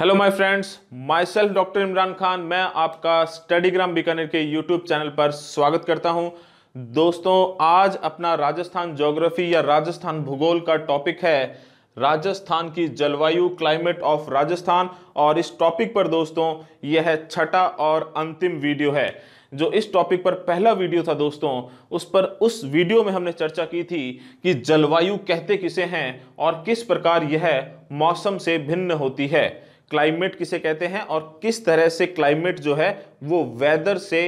Hello my friends myself doctor Imran Khan मैं आपका स्टडीग्राम बीकानेर के यूट्यूब चैनल पर स्वागत करता हूं दोस्तों आज अपना राजस्थान ज्योग्राफी या राजस्थान भूगोल का टॉपिक है राजस्थान की जलवायु क्लाइमेट ऑफ राजस्थान और इस टॉपिक पर दोस्तों यह छठा और अंतिम वीडियो है जो इस टॉपिक पर पहला वीडियो था दोस्तों उस पर उस वीडियो में हमने चर्चा की थी कि जलवायु कहते किसे हैं और किस प्रकार यह मौसम से भिन्न होती है क्लाइमेट किसे कहते हैं और किस तरह से क्लाइमेट जो है वो वेदर से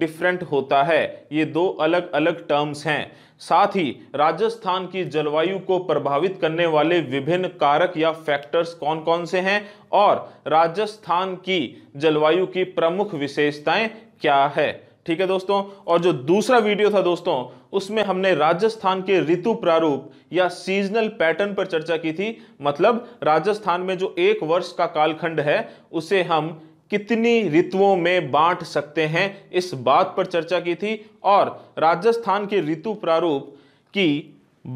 डिफरेंट होता है ये दो अलग अलग टर्म्स हैं साथ ही राजस्थान की जलवायु को प्रभावित करने वाले विभिन्न कारक या फैक्टर्स कौन कौन से हैं और राजस्थान की जलवायु की प्रमुख विशेषताएं क्या है ठीक है दोस्तों और जो दूसरा वीडियो था दोस्तों उसमें हमने राजस्थान के ऋतु प्रारूप या सीजनल पैटर्न पर चर्चा की थी मतलब राजस्थान में जो एक वर्ष का कालखंड है उसे हम कितनी ऋतुओं में बांट सकते हैं इस बात पर चर्चा की थी और राजस्थान के ऋतु प्रारूप की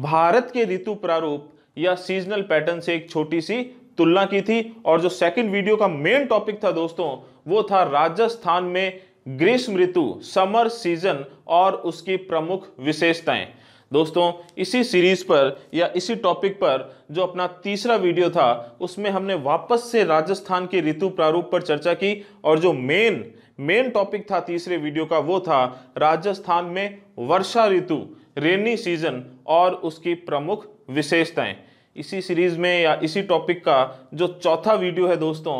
भारत के ऋतु प्रारूप या सीजनल पैटर्न से एक छोटी सी तुलना की थी और जो सेकंड वीडियो का मेन टॉपिक था दोस्तों वो था राजस्थान में ग्रीष्म ऋतु समर सीजन और उसकी प्रमुख विशेषताएं दोस्तों इसी सीरीज पर या इसी टॉपिक पर जो अपना तीसरा वीडियो था उसमें हमने वापस से राजस्थान के ऋतु प्रारूप पर चर्चा की और जो मेन मेन टॉपिक था तीसरे वीडियो का वो था राजस्थान में वर्षा ऋतु रेनी सीजन और उसकी प्रमुख विशेषताएं इसी सीरीज में या इसी टॉपिक का जो चौथा वीडियो है दोस्तों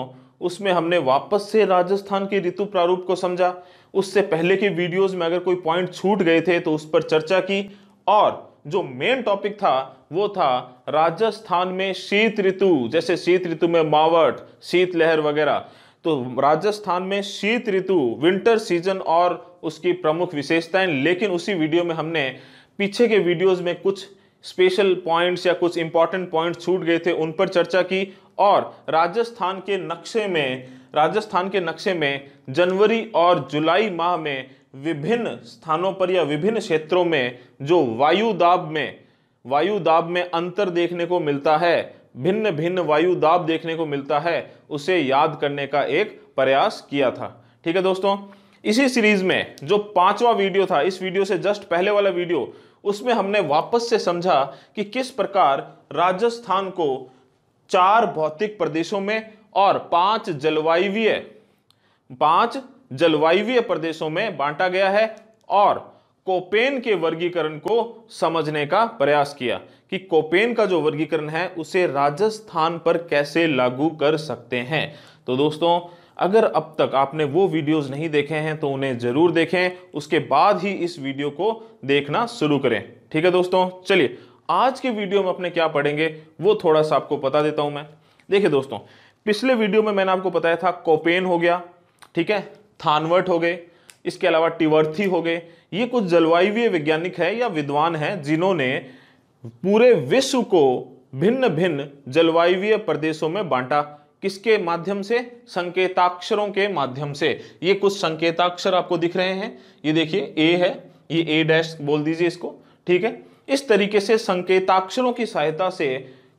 उसमें हमने वापस से राजस्थान के ऋतु प्रारूप को समझा उससे पहले के वीडियोस में अगर कोई पॉइंट छूट गए थे तो उस पर चर्चा की और जो मेन टॉपिक था वो था राजस्थान में शीत ऋतु जैसे शीत ऋतु में मावट शीतलहर वगैरह तो राजस्थान में शीत ऋतु विंटर सीजन और उसकी प्रमुख विशेषताएं लेकिन उसी वीडियो में हमने पीछे के वीडियोस में कुछ स्पेशल पॉइंट्स या कुछ इंपॉर्टेंट पॉइंट्स छूट गए थे उन पर चर्चा की और राजस्थान के नक्शे में राजस्थान के नक्शे में जनवरी और जुलाई माह में विभिन्न स्थानों पर या विभिन्न क्षेत्रों में जो वायु दाब में वायु दाब में अंतर देखने को मिलता है भिन्न भिन्न वायु दाब देखने को मिलता है उसे याद करने का एक प्रयास किया था ठीक है दोस्तों इसी सीरीज में जो पांचवा वीडियो था इस वीडियो से जस्ट पहले वाला वीडियो उसमें हमने वापस से समझा कि किस प्रकार राजस्थान को चार भौतिक प्रदेशों में और पांच जलवायवीय पांच जलवायवीय प्रदेशों में बांटा गया है और कोपेन के वर्गीकरण को समझने का प्रयास किया कि कोपेन का जो वर्गीकरण है उसे राजस्थान पर कैसे लागू कर सकते हैं तो दोस्तों अगर अब तक आपने वो वीडियोस नहीं देखे हैं तो उन्हें ज़रूर देखें उसके बाद ही इस वीडियो को देखना शुरू करें ठीक है दोस्तों चलिए आज के वीडियो में अपने क्या पढ़ेंगे वो थोड़ा सा आपको बता देता हूं मैं देखिए दोस्तों पिछले वीडियो में मैंने आपको बताया था कोपेन हो गया ठीक है थानवर्ट हो गए इसके अलावा टिवर्थी हो गए ये कुछ जलवायुवीय वैज्ञानिक है या विद्वान है जिन्होंने पूरे विश्व को भिन्न भिन्न जलवायुवीय प्रदेशों में बांटा किसके माध्यम से संकेताक्षरों के माध्यम से ये कुछ संकेताक्षर आपको दिख रहे हैं ये देखिए ए है ये ए डैश बोल दीजिए इसको ठीक है इस तरीके से संकेताक्षरों की सहायता से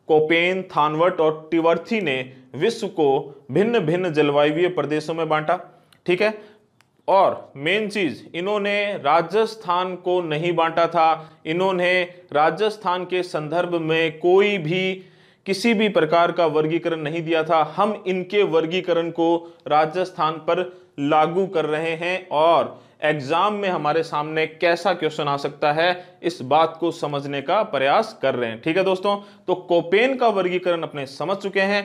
कोपेन थानवट और टिवर्थी ने विश्व को भिन्न भिन्न जलवायु प्रदेशों में बांटा ठीक है और मेन चीज इन्होंने राजस्थान को नहीं बांटा था इन्होंने राजस्थान के संदर्भ में कोई भी किसी भी प्रकार का वर्गीकरण नहीं दिया था हम इनके वर्गीकरण को राजस्थान पर लागू कर रहे हैं और एग्ज़ाम में हमारे सामने कैसा क्वेश्चन आ सकता है इस बात को समझने का प्रयास कर रहे हैं ठीक है दोस्तों तो कोपेन का वर्गीकरण अपने समझ चुके हैं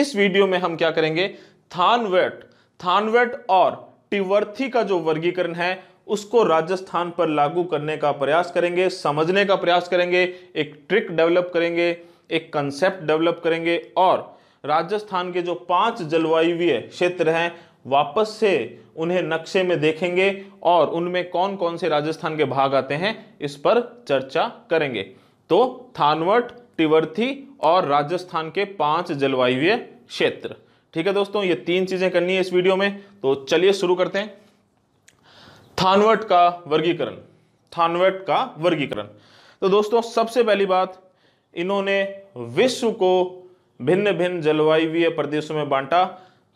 इस वीडियो में हम क्या करेंगे थानवेट थानवेट और टिवर्थी का जो वर्गीकरण है उसको राजस्थान पर लागू करने का प्रयास करेंगे समझने का प्रयास करेंगे एक ट्रिक डेवलप करेंगे एक कंसेप्ट डेवलप करेंगे और राजस्थान के जो पांच जलवायुवीय क्षेत्र हैं वापस से उन्हें नक्शे में देखेंगे और उनमें कौन कौन से राजस्थान के भाग आते हैं इस पर चर्चा करेंगे तो थानवट टिवर्थी और राजस्थान के पांच जलवायु क्षेत्र ठीक है दोस्तों ये तीन चीजें करनी है इस वीडियो में तो चलिए शुरू करते हैं थानवट का वर्गीकरण थानवट का वर्गीकरण तो दोस्तों सबसे पहली बात इन्होंने विश्व को भिन्न भिन्न जलवायु प्रदेशों में बांटा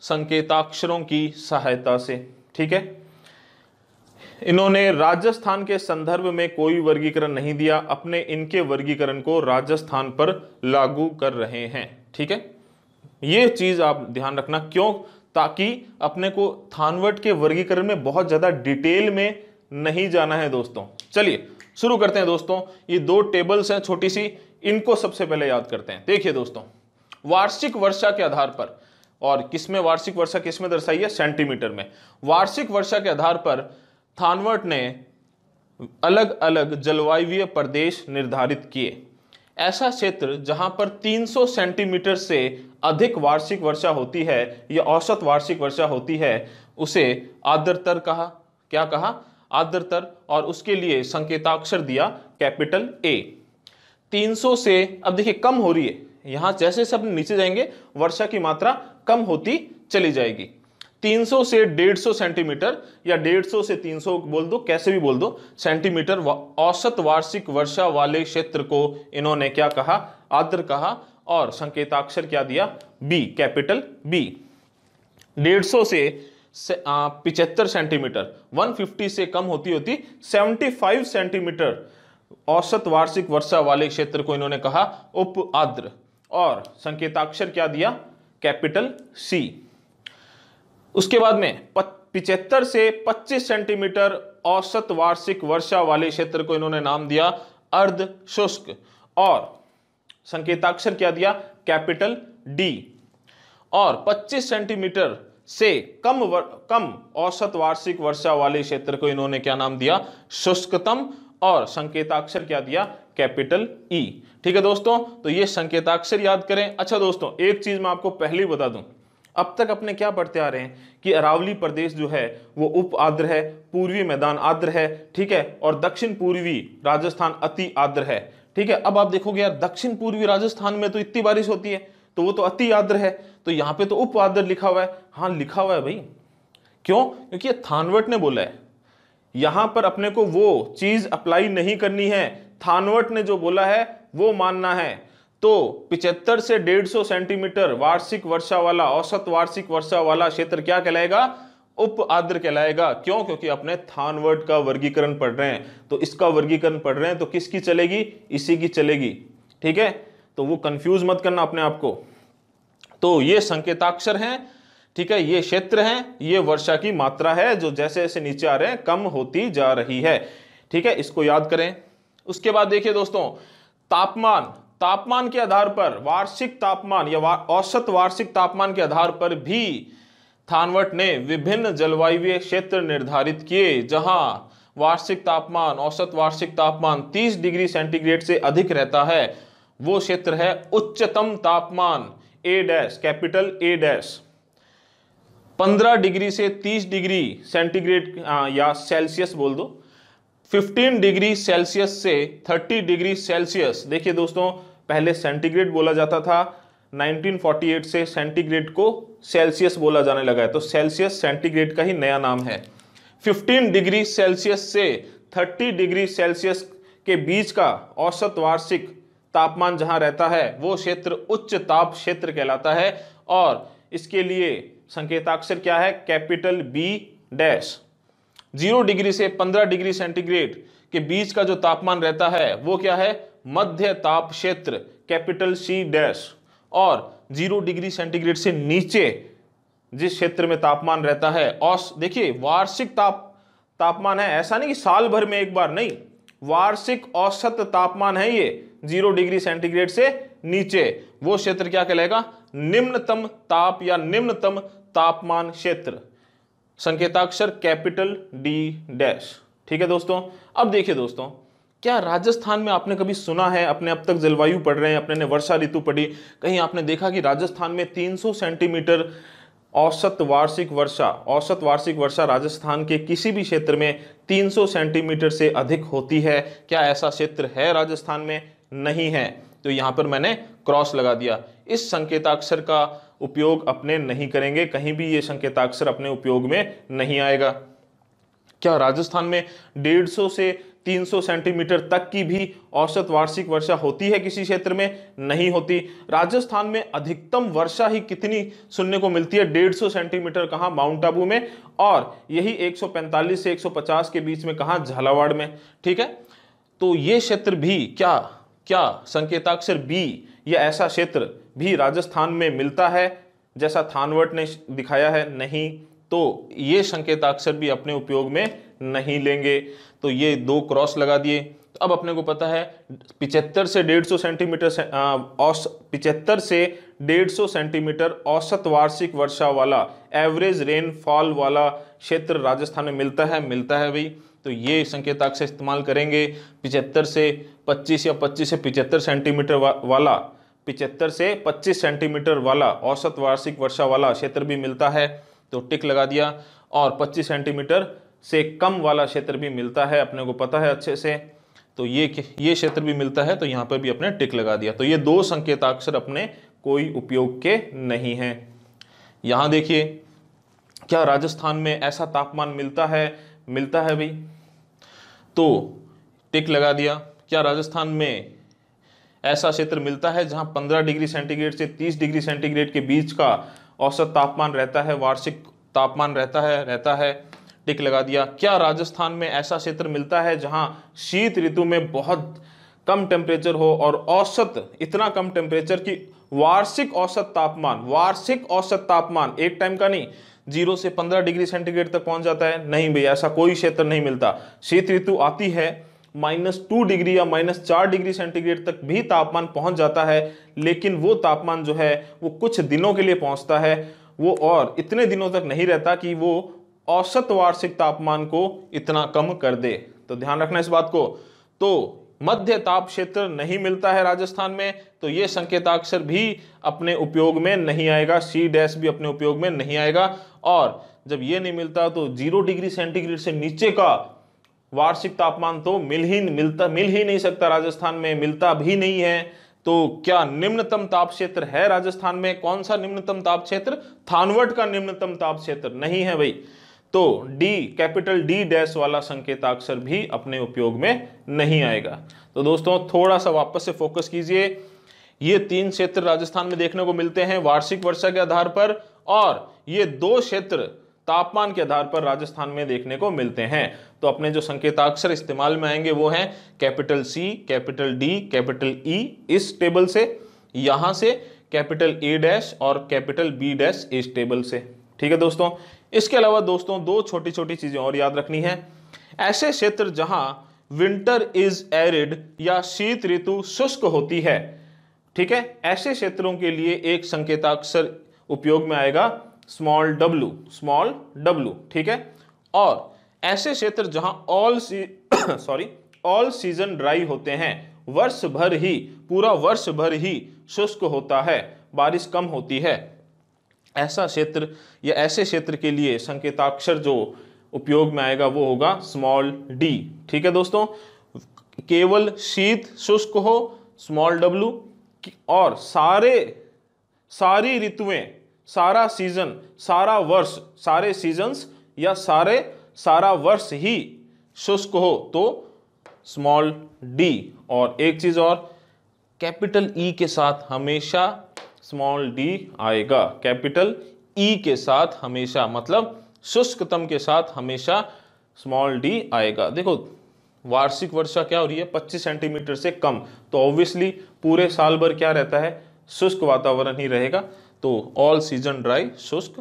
संकेताक्षरों की सहायता से ठीक है इन्होंने राजस्थान के संदर्भ में कोई वर्गीकरण नहीं दिया अपने इनके वर्गीकरण को राजस्थान पर लागू कर रहे हैं ठीक है ये चीज आप ध्यान रखना क्यों ताकि अपने को थानवट के वर्गीकरण में बहुत ज्यादा डिटेल में नहीं जाना है दोस्तों चलिए शुरू करते हैं दोस्तों ये दो टेबल्स हैं छोटी सी इनको सबसे पहले याद करते हैं देखिए दोस्तों वार्षिक वर्षा के आधार पर और किसमें वार्षिक वर्षा किसमें दर्शाई है सेंटीमीटर में वार्षिक वर्षा के आधार पर थानवर्ट ने अलग अलग जलवायु प्रदेश निर्धारित किए ऐसा क्षेत्र जहां पर 300 सेंटीमीटर से अधिक वार्षिक वर्षा होती है या औसत वार्षिक वर्षा होती है उसे आर्द्रतर कहा क्या कहा आर्द्रतर और उसके लिए संकेताक्षर दिया कैपिटल ए 300 से अब देखिए कम हो रही है यहाँ जैसे सब नीचे जाएंगे वर्षा की मात्रा कम होती चली जाएगी 300 से 150 सेंटीमीटर या 150 से 300 बोल दो कैसे भी बोल दो सेंटीमीटर औसत वार्षिक वर्षा वाले क्षेत्र को इन्होंने क्या कहा आद्र कहा और संकेताक्षर क्या दिया बी कैपिटल बी 150 से पिचहत्तर सेंटीमीटर 150 से कम होती होती 75 सेंटीमीटर औसत वार्षिक वर्षा वाले क्षेत्र को इन्होंने कहा उप आद्र और संकेताक्षर क्या दिया कैपिटल सी उसके बाद में पिचहत्तर से 25 सेंटीमीटर औसत वार्षिक वर्षा वाले क्षेत्र को इन्होंने नाम दिया अर्ध शुष्क और संकेताक्षर क्या दिया कैपिटल डी और 25 सेंटीमीटर से कम वर, कम औसत वार्षिक वर्षा वाले क्षेत्र को इन्होंने क्या नाम दिया शुष्कतम और संकेताक्षर क्या दिया कैपिटल ई e। ठीक है दोस्तों तो ये संकेताक्षर याद करें अच्छा दोस्तों एक चीज मैं आपको पहले ही बता दूं अब तक अपने क्या पढ़ते आ रहे हैं कि अरावली प्रदेश जो है वो उप आर्द्र है पूर्वी मैदान आर्द्र है ठीक है और दक्षिण पूर्वी राजस्थान अति आर्द्र है ठीक है अब आप देखोगे यार दक्षिण पूर्वी राजस्थान में तो इतनी बारिश होती है तो वो तो अति आर्द्र है तो यहाँ पे तो उप आर्द्र लिखा हुआ है हाँ लिखा हुआ है भाई क्यों क्योंकि थानवट ने बोला है यहां पर अपने को वो चीज अप्लाई नहीं करनी है थानवट ने जो बोला है वो मानना है तो 75 से 150 सेंटीमीटर वार्षिक वर्षा वाला औसत वार्षिक वर्षा वाला क्षेत्र क्या कहलाएगा उप आद्र कहलाएगा क्यों क्योंकि अपने थानवट का वर्गीकरण पढ़ रहे हैं तो इसका वर्गीकरण पढ़ रहे हैं तो किसकी चलेगी इसी की चलेगी ठीक है तो वो कंफ्यूज मत करना अपने आप को तो ये संकेताक्षर हैं ठीक है ये क्षेत्र हैं ये वर्षा की मात्रा है जो जैसे जैसे नीचे आ रहे हैं कम होती जा रही है ठीक है इसको याद करें उसके बाद देखिए दोस्तों तापमान तापमान के आधार पर वार्षिक तापमान या वार, औसत वार्षिक तापमान के आधार पर भी थानवट ने विभिन्न जलवायु क्षेत्र निर्धारित किए जहां वार्षिक तापमान औसत वार्षिक तापमान 30 डिग्री सेंटीग्रेड से अधिक रहता है वो क्षेत्र है उच्चतम तापमान A dash capital A dash 15 degree से 30 डिग्री सेंटीग्रेड या सेल्सियस बोल दो 15 डिग्री सेल्सियस से 30 डिग्री सेल्सियस देखिए दोस्तों पहले सेंटीग्रेड बोला जाता था 1948 से सेंटीग्रेड को सेल्सियस बोला जाने लगा है तो सेल्सियस सेंटीग्रेड का ही नया नाम है 15 डिग्री सेल्सियस से 30 डिग्री सेल्सियस के बीच का औसत वार्षिक तापमान जहां रहता है वो क्षेत्र उच्च ताप क्षेत्र कहलाता है और इसके लिए संकेताक्षर क्या है capital B dash zero degree से पंद्रह डिग्री सेंटीग्रेड के बीच का जो तापमान रहता है वो क्या है मध्य ताप क्षेत्र कैपिटल सी डैश और जीरो डिग्री सेंटीग्रेड से नीचे जिस क्षेत्र में तापमान रहता है औस देखिए वार्षिक ताप तापमान है ऐसा नहीं कि साल भर में एक बार नहीं वार्षिक औसत तापमान है ये जीरो डिग्री सेंटीग्रेड से नीचे वो क्षेत्र क्या कहलाएगा निम्नतम ताप या निम्नतम तापमान क्षेत्र संकेताक्षर कैपिटल डी डैश ठीक है दोस्तों अब देखिए दोस्तों क्या राजस्थान में आपने कभी सुना है अपने अब तक जलवायु पढ़ रहे हैं अपने ने वर्षा ऋतु पढ़ी कहीं आपने देखा कि राजस्थान में 300 सेंटीमीटर औसत वार्षिक वर्षा औसत वार्षिक वर्षा राजस्थान के किसी भी क्षेत्र में 300 सेंटीमीटर से अधिक होती है क्या ऐसा क्षेत्र है राजस्थान में नहीं है तो यहाँ पर मैंने क्रॉस लगा दिया इस संकेताक्षर का उपयोग अपने नहीं करेंगे कहीं भी ये संकेताक्षर अपने उपयोग में नहीं आएगा क्या राजस्थान में 150 से 300 सेंटीमीटर तक की भी औसत वार्षिक वर्षा होती है किसी क्षेत्र में नहीं होती राजस्थान में अधिकतम वर्षा ही कितनी सुनने को मिलती है 150 सेंटीमीटर कहाँ माउंट आबू में और यही 145 से 150 के बीच में कहाँ झालावाड़ में ठीक है तो ये क्षेत्र भी क्या क्या संकेताक्षर बी या ऐसा क्षेत्र भी राजस्थान में मिलता है जैसा थानवट ने दिखाया है नहीं तो ये संकेताक्षर भी अपने उपयोग में नहीं लेंगे तो ये दो क्रॉस लगा दिए तो अब अपने को पता है पिचहत्तर से डेढ़ सौ सेंटीमीटर औस पिचहत्तर से डेढ़ सौ सेंटीमीटर औसत वार्षिक वर्षा वाला एवरेज रेनफॉल वाला क्षेत्र राजस्थान में मिलता है मिलता है भाई तो ये संकेताक्ष इस्तेमाल करेंगे पिचहत्तर से पच्चीस या पच्चीस से पिचहत्तर सेंटीमीटर वा, वाला पिचहत्तर से पच्चीस सेंटीमीटर वाला औसत वार्षिक वर्षा वाला क्षेत्र भी मिलता है तो टिक लगा दिया और पच्चीस सेंटीमीटर से कम वाला क्षेत्र भी मिलता है अपने को पता है अच्छे से तो ये ये क्षेत्र भी मिलता है तो यहाँ पर भी अपने टिक लगा दिया तो ये दो संकेताक्षर अपने कोई उपयोग के नहीं हैं यहाँ देखिए क्या राजस्थान में ऐसा तापमान मिलता है मिलता है भाई तो टिक लगा दिया क्या राजस्थान में ऐसा क्षेत्र मिलता है जहां 15 डिग्री सेंटीग्रेड से 30 डिग्री सेंटीग्रेड के बीच का औसत तापमान रहता है वार्षिक तापमान रहता है रहता है टिक लगा दिया क्या राजस्थान में ऐसा क्षेत्र मिलता है जहां शीत ऋतु में बहुत कम टेम्परेचर हो और औसत इतना कम टेम्परेचर कि वार्षिक औसत तापमान वार्षिक औसत तापमान एक टाइम का नहीं जीरो से पंद्रह डिग्री सेंटीग्रेड तक पहुंच जाता है नहीं भैया ऐसा कोई क्षेत्र नहीं मिलता शीत ऋतु आती है माइनस टू डिग्री या माइनस चार डिग्री सेंटीग्रेड तक भी तापमान पहुंच जाता है लेकिन वो तापमान जो है वो कुछ दिनों के लिए पहुंचता है वो और इतने दिनों तक नहीं रहता कि वो औसत वार्षिक तापमान को इतना कम कर दे तो ध्यान रखना इस बात को तो मध्य ताप क्षेत्र नहीं मिलता है राजस्थान में तो ये संकेताक्षर भी अपने उपयोग में नहीं आएगा सी डैश भी अपने उपयोग में नहीं आएगा और जब ये नहीं मिलता तो जीरो डिग्री सेंटीग्रेड से नीचे का वार्षिक तापमान तो मिल ही मिलता मिल ही नहीं सकता राजस्थान में मिलता भी नहीं है तो क्या निम्नतम ताप क्षेत्र है राजस्थान में कौन सा निम्नतम ताप क्षेत्र थानवट का निम्नतम ताप क्षेत्र नहीं है भाई तो डी कैपिटल डी डैश वाला संकेत अक्षर भी अपने उपयोग में नहीं आएगा तो दोस्तों थोड़ा सा वापस से फोकस कीजिए ये तीन क्षेत्र राजस्थान में देखने को मिलते हैं वार्षिक वर्षा के आधार पर और ये दो क्षेत्र तापमान के आधार पर राजस्थान में देखने को मिलते हैं तो अपने जो संकेताक्षर इस्तेमाल में आएंगे वो हैं capital C capital D capital E e, इस टेबल से यहां से कैपिटल ए डैश और कैपिटल बी डैश इस टेबल से ठीक है दोस्तों इसके अलावा दोस्तों दो छोटी छोटी चीज़ें और याद रखनी है ऐसे क्षेत्र जहां विंटर इज एरिड या शीत ऋतु शुष्क होती है ठीक है ऐसे क्षेत्रों के लिए एक संकेताक्षर उपयोग में आएगा स्मॉल डब्लू स्मॉल डब्लू ठीक है और ऐसे क्षेत्र जहां all sea sorry all season dry होते हैं वर्ष भर ही पूरा वर्ष भर ही शुष्क होता है बारिश कम होती है ऐसा क्षेत्र या ऐसे क्षेत्र के लिए संकेताक्षर जो उपयोग में आएगा वो होगा स्मॉल डी ठीक है दोस्तों केवल शीत शुष्क हो स्मॉल डब्लू और सारे सारी ऋतुएं सारा सीजन सारा वर्ष सारे सीजन्स या सारे सारा वर्ष ही शुष्क हो तो स्मॉल डी और एक चीज़ और कैपिटल ई e के साथ हमेशा स्मॉल डी आएगा कैपिटल ई e के साथ हमेशा मतलब शुष्कतम के साथ हमेशा स्मॉल डी आएगा देखो वार्षिक वर्षा क्या हो रही है 25 सेंटीमीटर से कम तो ऑब्वियसली पूरे साल भर क्या रहता है शुष्क वातावरण ही रहेगा तो ऑल सीजन ड्राई शुष्क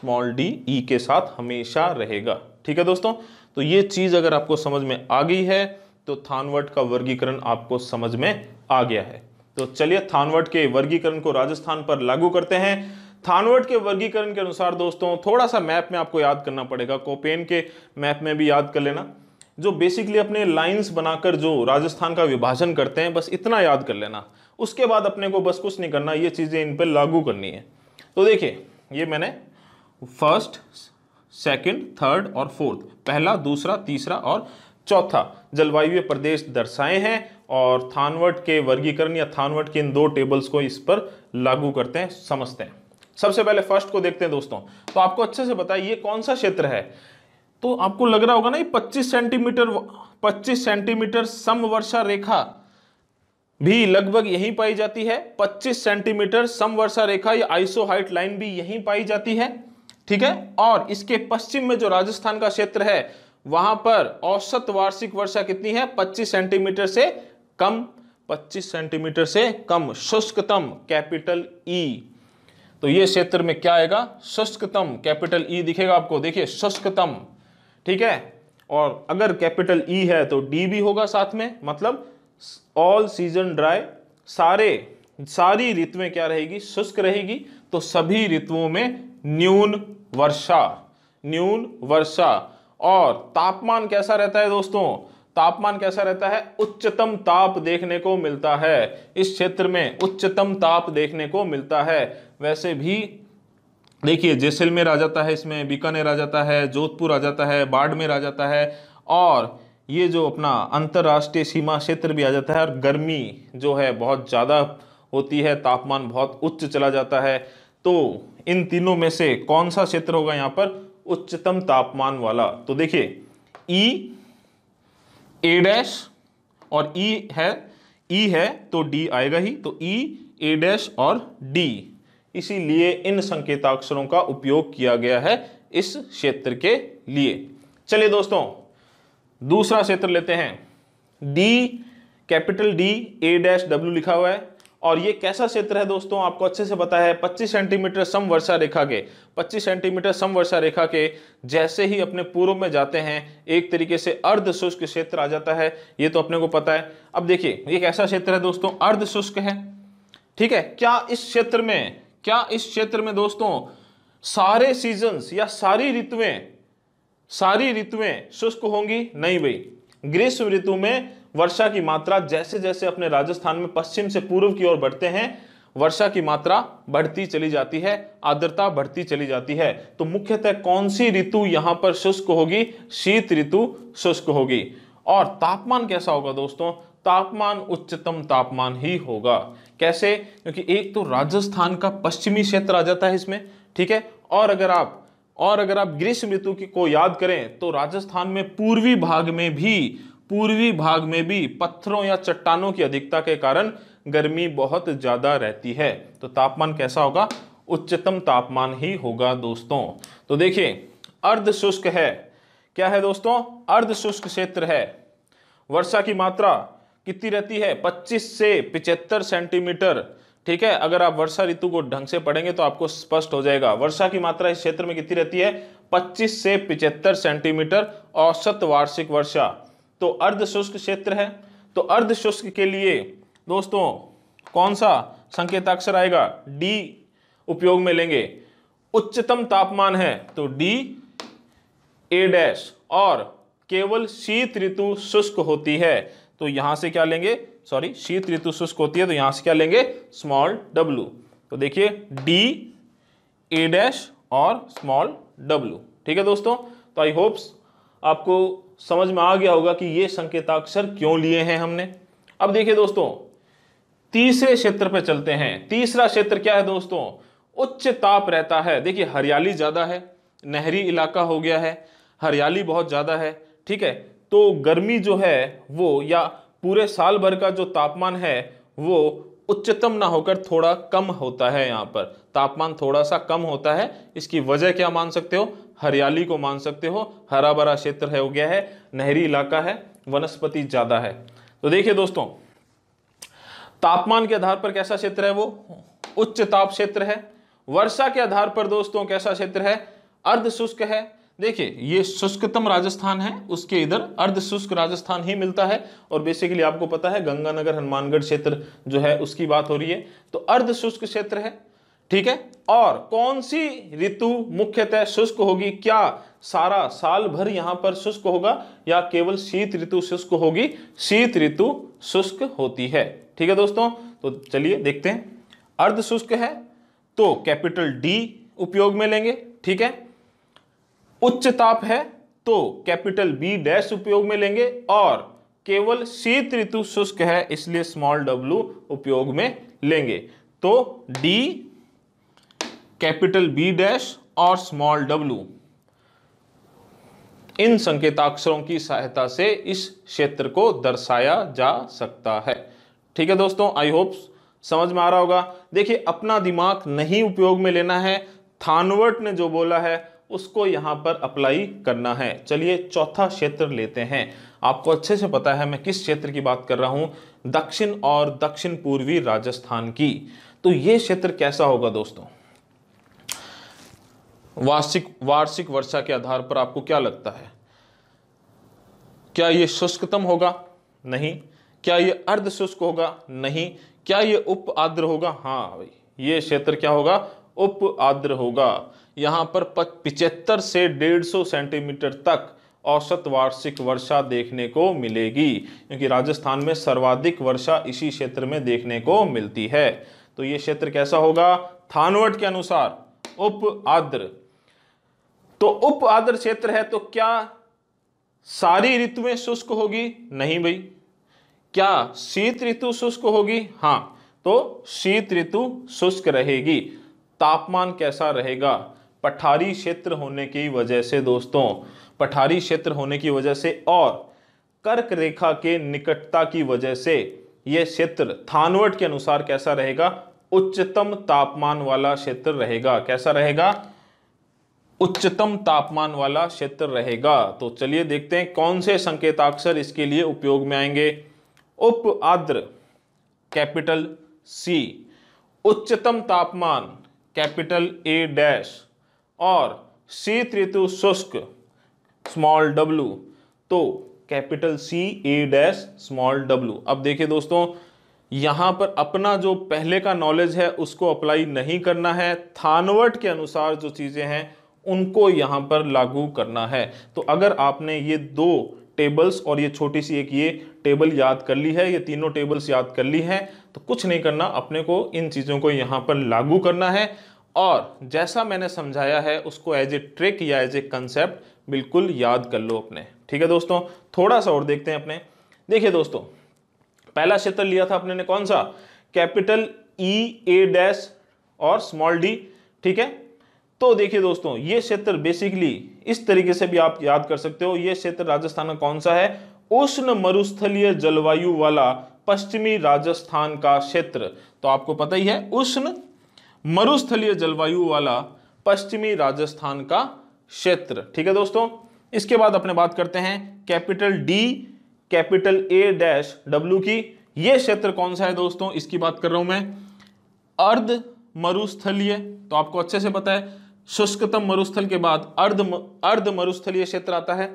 स्मॉल डी ई के साथ हमेशा रहेगा ठीक है दोस्तों तो ये चीज़ अगर आपको समझ में आ गई है तो थानवट का वर्गीकरण आपको समझ में आ गया है तो चलिए थानवट के वर्गीकरण को राजस्थान पर लागू करते हैं थानवट के वर्गीकरण के अनुसार दोस्तों थोड़ा सा मैप में आपको याद करना पड़ेगा कोपेन के मैप में भी याद कर लेना जो बेसिकली अपने लाइंस बनाकर जो राजस्थान का विभाजन करते हैं बस इतना याद कर लेना उसके बाद अपने को बस कुछ नहीं करना ये चीज़ें इन पर लागू करनी है तो देखिए ये मैंने फर्स्ट सेकंड, थर्ड और फोर्थ पहला दूसरा तीसरा और चौथा जलवायु प्रदेश दर्शाए हैं और थानवट के वर्गीकरण या थानवट के इन दो टेबल्स को इस पर लागू करते हैं समझते हैं सबसे पहले फर्स्ट को देखते हैं दोस्तों तो आपको अच्छे से बताइए ये कौन सा क्षेत्र है तो आपको लग रहा होगा ना ये 25 सेंटीमीटर 25 सेंटीमीटर सम वर्षा रेखा भी लगभग यहीं पाई जाती है 25 सेंटीमीटर समवर्षा रेखा या आइसो हाइट लाइन भी यहीं पाई जाती है ठीक है और इसके पश्चिम में जो राजस्थान का क्षेत्र है वहां पर औसत वार्षिक वर्षा कितनी है 25 सेंटीमीटर से कम 25 सेंटीमीटर से कम शुष्कतम कैपिटल ई e। तो ये क्षेत्र में क्या आएगा शुष्कतम कैपिटल ई e दिखेगा आपको देखिए शुष्कतम ठीक है और अगर कैपिटल ई e है तो डी भी होगा साथ में मतलब ऑल सीजन ड्राई सारे सारी ऋतुएं क्या रहेगी शुष्क रहेगी तो सभी ऋतुओं में न्यून वर्षा न्यून वर्षा और तापमान कैसा रहता है दोस्तों तापमान कैसा रहता है उच्चतम ताप देखने को मिलता है इस क्षेत्र में उच्चतम ताप देखने को मिलता है वैसे भी देखिए जैसलमेर आ जाता है इसमें बीकानेर आ जाता है जोधपुर आ जाता है बाड़मेर आ जाता है और ये जो अपना अंतर्राष्ट्रीय सीमा क्षेत्र भी आ जाता है और गर्मी जो है बहुत ज़्यादा होती है तापमान बहुत उच्च चला जाता है तो इन तीनों में से कौन सा क्षेत्र होगा यहाँ पर उच्चतम तापमान वाला तो देखिए ई ए डैश और ई e है ई e है तो डी आएगा ही तो ई ए डैश और डी इसीलिए इन संकेताक्षरों का उपयोग किया गया है इस क्षेत्र के लिए चलिए दोस्तों दूसरा क्षेत्र लेते हैं D capital D A dash W लिखा हुआ है और ये कैसा क्षेत्र है दोस्तों आपको अच्छे से पता है 25 सेंटीमीटर सम वर्षा रेखा के 25 सेंटीमीटर सम वर्षा रेखा के जैसे ही अपने पूर्व में जाते हैं एक तरीके से अर्ध शुष्क क्षेत्र आ जाता है ये तो अपने को पता है अब देखिए ये कैसा क्षेत्र है दोस्तों अर्ध शुष्क है ठीक है क्या इस क्षेत्र में क्या इस क्षेत्र में दोस्तों सारे सीजन्स या सारी ऋतुएं सारी ऋतुएं शुष्क होंगी नहीं भाई ग्रीष्म ऋतु में वर्षा की मात्रा जैसे जैसे अपने राजस्थान में पश्चिम से पूर्व की ओर बढ़ते हैं वर्षा की मात्रा बढ़ती चली जाती है आर्द्रता बढ़ती चली जाती है तो मुख्यतः कौन सी ऋतु यहां पर शुष्क होगी शीत ऋतु शुष्क होगी और तापमान कैसा होगा दोस्तों तापमान उच्चतम तापमान ही होगा कैसे क्योंकि एक तो राजस्थान का पश्चिमी क्षेत्र आ जाता है इसमें ठीक है और अगर आप और अगर आप ग्रीष्म ऋतु की को याद करें तो राजस्थान में पूर्वी भाग में भी पूर्वी भाग में भी पत्थरों या चट्टानों की अधिकता के कारण गर्मी बहुत ज़्यादा रहती है तो तापमान कैसा होगा उच्चतम तापमान ही होगा दोस्तों तो देखिए अर्ध शुष्क है क्या है दोस्तों अर्ध शुष्क क्षेत्र है वर्षा की मात्रा कितनी रहती है 25 से 75 सेंटीमीटर ठीक है अगर आप वर्षा ऋतु को ढंग से पढ़ेंगे तो आपको स्पष्ट हो जाएगा वर्षा की मात्रा इस क्षेत्र में कितनी रहती है 25 से 75 सेंटीमीटर औसत वार्षिक वर्षा तो अर्ध शुष्क क्षेत्र है तो अर्ध शुष्क के लिए दोस्तों कौन सा संकेताक्षर आएगा डी उपयोग में लेंगे उच्चतम तापमान है तो डी ए डैश और केवल शीत ऋतु शुष्क होती है तो यहां से क्या लेंगे सॉरी शीत ऋतु शुष्क होती है तो यहां से क्या लेंगे स्मॉल डब्लू तो देखिए डी ए डैश और स्मॉल डब्लू ठीक है दोस्तों तो आई होप्स आपको समझ में आ गया होगा कि ये संकेताक्षर क्यों लिए हैं हमने अब देखिए दोस्तों तीसरे क्षेत्र पर चलते हैं तीसरा क्षेत्र क्या है दोस्तों उच्च ताप रहता है देखिए हरियाली ज़्यादा है नहरी इलाका हो गया है हरियाली बहुत ज़्यादा है ठीक है तो गर्मी जो है वो या पूरे साल भर का जो तापमान है वो उच्चतम ना होकर थोड़ा कम होता है यहाँ पर तापमान थोड़ा सा कम होता है इसकी वजह क्या मान सकते हो हरियाली को मान सकते हो हरा भरा क्षेत्र है हो गया है नहरी इलाका है वनस्पति ज़्यादा है तो देखिए दोस्तों तापमान के आधार पर कैसा क्षेत्र है वो उच्च ताप क्षेत्र है वर्षा के आधार पर दोस्तों कैसा क्षेत्र है अर्ध शुष्क है देखिए ये शुष्कतम राजस्थान है उसके इधर अर्ध शुष्क राजस्थान ही मिलता है और बेसिकली आपको पता है गंगानगर हनुमानगढ़ क्षेत्र जो है उसकी बात हो रही है तो अर्ध शुष्क क्षेत्र है ठीक है और कौन सी ऋतु मुख्यतः शुष्क होगी क्या सारा साल भर यहां पर शुष्क होगा या केवल शीत ऋतु शुष्क होगी शीत ऋतु शुष्क होती है ठीक है दोस्तों तो चलिए देखते हैं अर्ध शुष्क है तो कैपिटल डी उपयोग में लेंगे ठीक है उच्च ताप है तो कैपिटल बी डैश उपयोग में लेंगे और केवल शीत ऋतु शुष्क है इसलिए स्मॉल डब्ल्यू उपयोग में लेंगे तो डी कैपिटल बी डैश और स्मॉल डब्ल्यू इन संकेताक्षरों की सहायता से इस क्षेत्र को दर्शाया जा सकता है ठीक है दोस्तों आई होप समझ में आ रहा होगा देखिए अपना दिमाग नहीं उपयोग में लेना है थानवर्ट ने जो बोला है उसको यहाँ पर अप्लाई करना है चलिए चौथा क्षेत्र लेते हैं आपको अच्छे से पता है मैं किस क्षेत्र की बात कर रहा हूँ दक्षिण और दक्षिण पूर्वी राजस्थान की तो ये क्षेत्र कैसा होगा दोस्तों वार्षिक वार्षिक वर्षा के आधार पर आपको क्या लगता है क्या ये शुष्कतम होगा नहीं क्या ये अर्ध शुष्क होगा नहीं क्या ये उप आर्द्र होगा हाँ भाई ये क्षेत्र क्या होगा उप आद्र होगा यहाँ पर पिचहत्तर से डेढ़ सौ सेंटीमीटर तक औसत वार्षिक वर्षा देखने को मिलेगी क्योंकि राजस्थान में सर्वाधिक वर्षा इसी क्षेत्र में देखने को मिलती है तो ये क्षेत्र कैसा होगा थानवट के अनुसार उप आद्र तो उप आद्र क्षेत्र है तो क्या सारी ऋतुएं शुष्क होगी नहीं भाई क्या शीत ऋतु शुष्क होगी हाँ तो शीत ऋतु शुष्क रहेगी तापमान कैसा रहेगा पठारी क्षेत्र होने की वजह से दोस्तों पठारी क्षेत्र होने की वजह से और कर्क रेखा के निकटता की वजह से यह क्षेत्र थानवट के अनुसार कैसा रहेगा उच्चतम तापमान वाला क्षेत्र रहेगा कैसा रहेगा उच्चतम तापमान वाला क्षेत्र रहेगा तो चलिए देखते हैं कौन से संकेताक्षर इसके लिए उपयोग में आएंगे उप आद्र कैपिटल सी उच्चतम तापमान कैपिटल ए डैश और शीत ऋतु शुष्क स्मॉल डब्लू तो capital C A dash small W अब देखिए दोस्तों यहाँ पर अपना जो पहले का नॉलेज है उसको अप्लाई नहीं करना है थानवर्ट के अनुसार जो चीज़ें हैं उनको यहाँ पर लागू करना है तो अगर आपने ये दो टेबल्स और ये छोटी सी एक ये टेबल याद कर ली है ये तीनों टेबल्स याद कर ली हैं तो कुछ नहीं करना अपने को इन चीज़ों को यहाँ पर लागू करना है और जैसा मैंने समझाया है उसको एज ए ट्रिक या एज ए कंसेप्ट बिल्कुल याद कर लो अपने ठीक है दोस्तों थोड़ा सा और देखते हैं अपने देखिए दोस्तों पहला क्षेत्र लिया था अपने ने कौन सा कैपिटल ई ए डैश और स्मॉल डी ठीक है तो देखिए दोस्तों ये क्षेत्र बेसिकली इस तरीके से भी आप याद कर सकते हो ये क्षेत्र राजस्थान का कौन सा है उष्ण मरुस्थलीय जलवायु वाला पश्चिमी राजस्थान का क्षेत्र तो आपको पता ही है उष्ण मरुस्थलीय जलवायु वाला पश्चिमी राजस्थान का क्षेत्र ठीक है दोस्तों इसके बाद अपने बात करते हैं capital D capital A dash W की यह क्षेत्र कौन सा है दोस्तों इसकी बात कर रहा हूं मैं अर्ध मरुस्थलीय तो आपको अच्छे से पता है शुष्कतम मरुस्थल के बाद अर्ध अर्ध मरुस्थलीय क्षेत्र आता है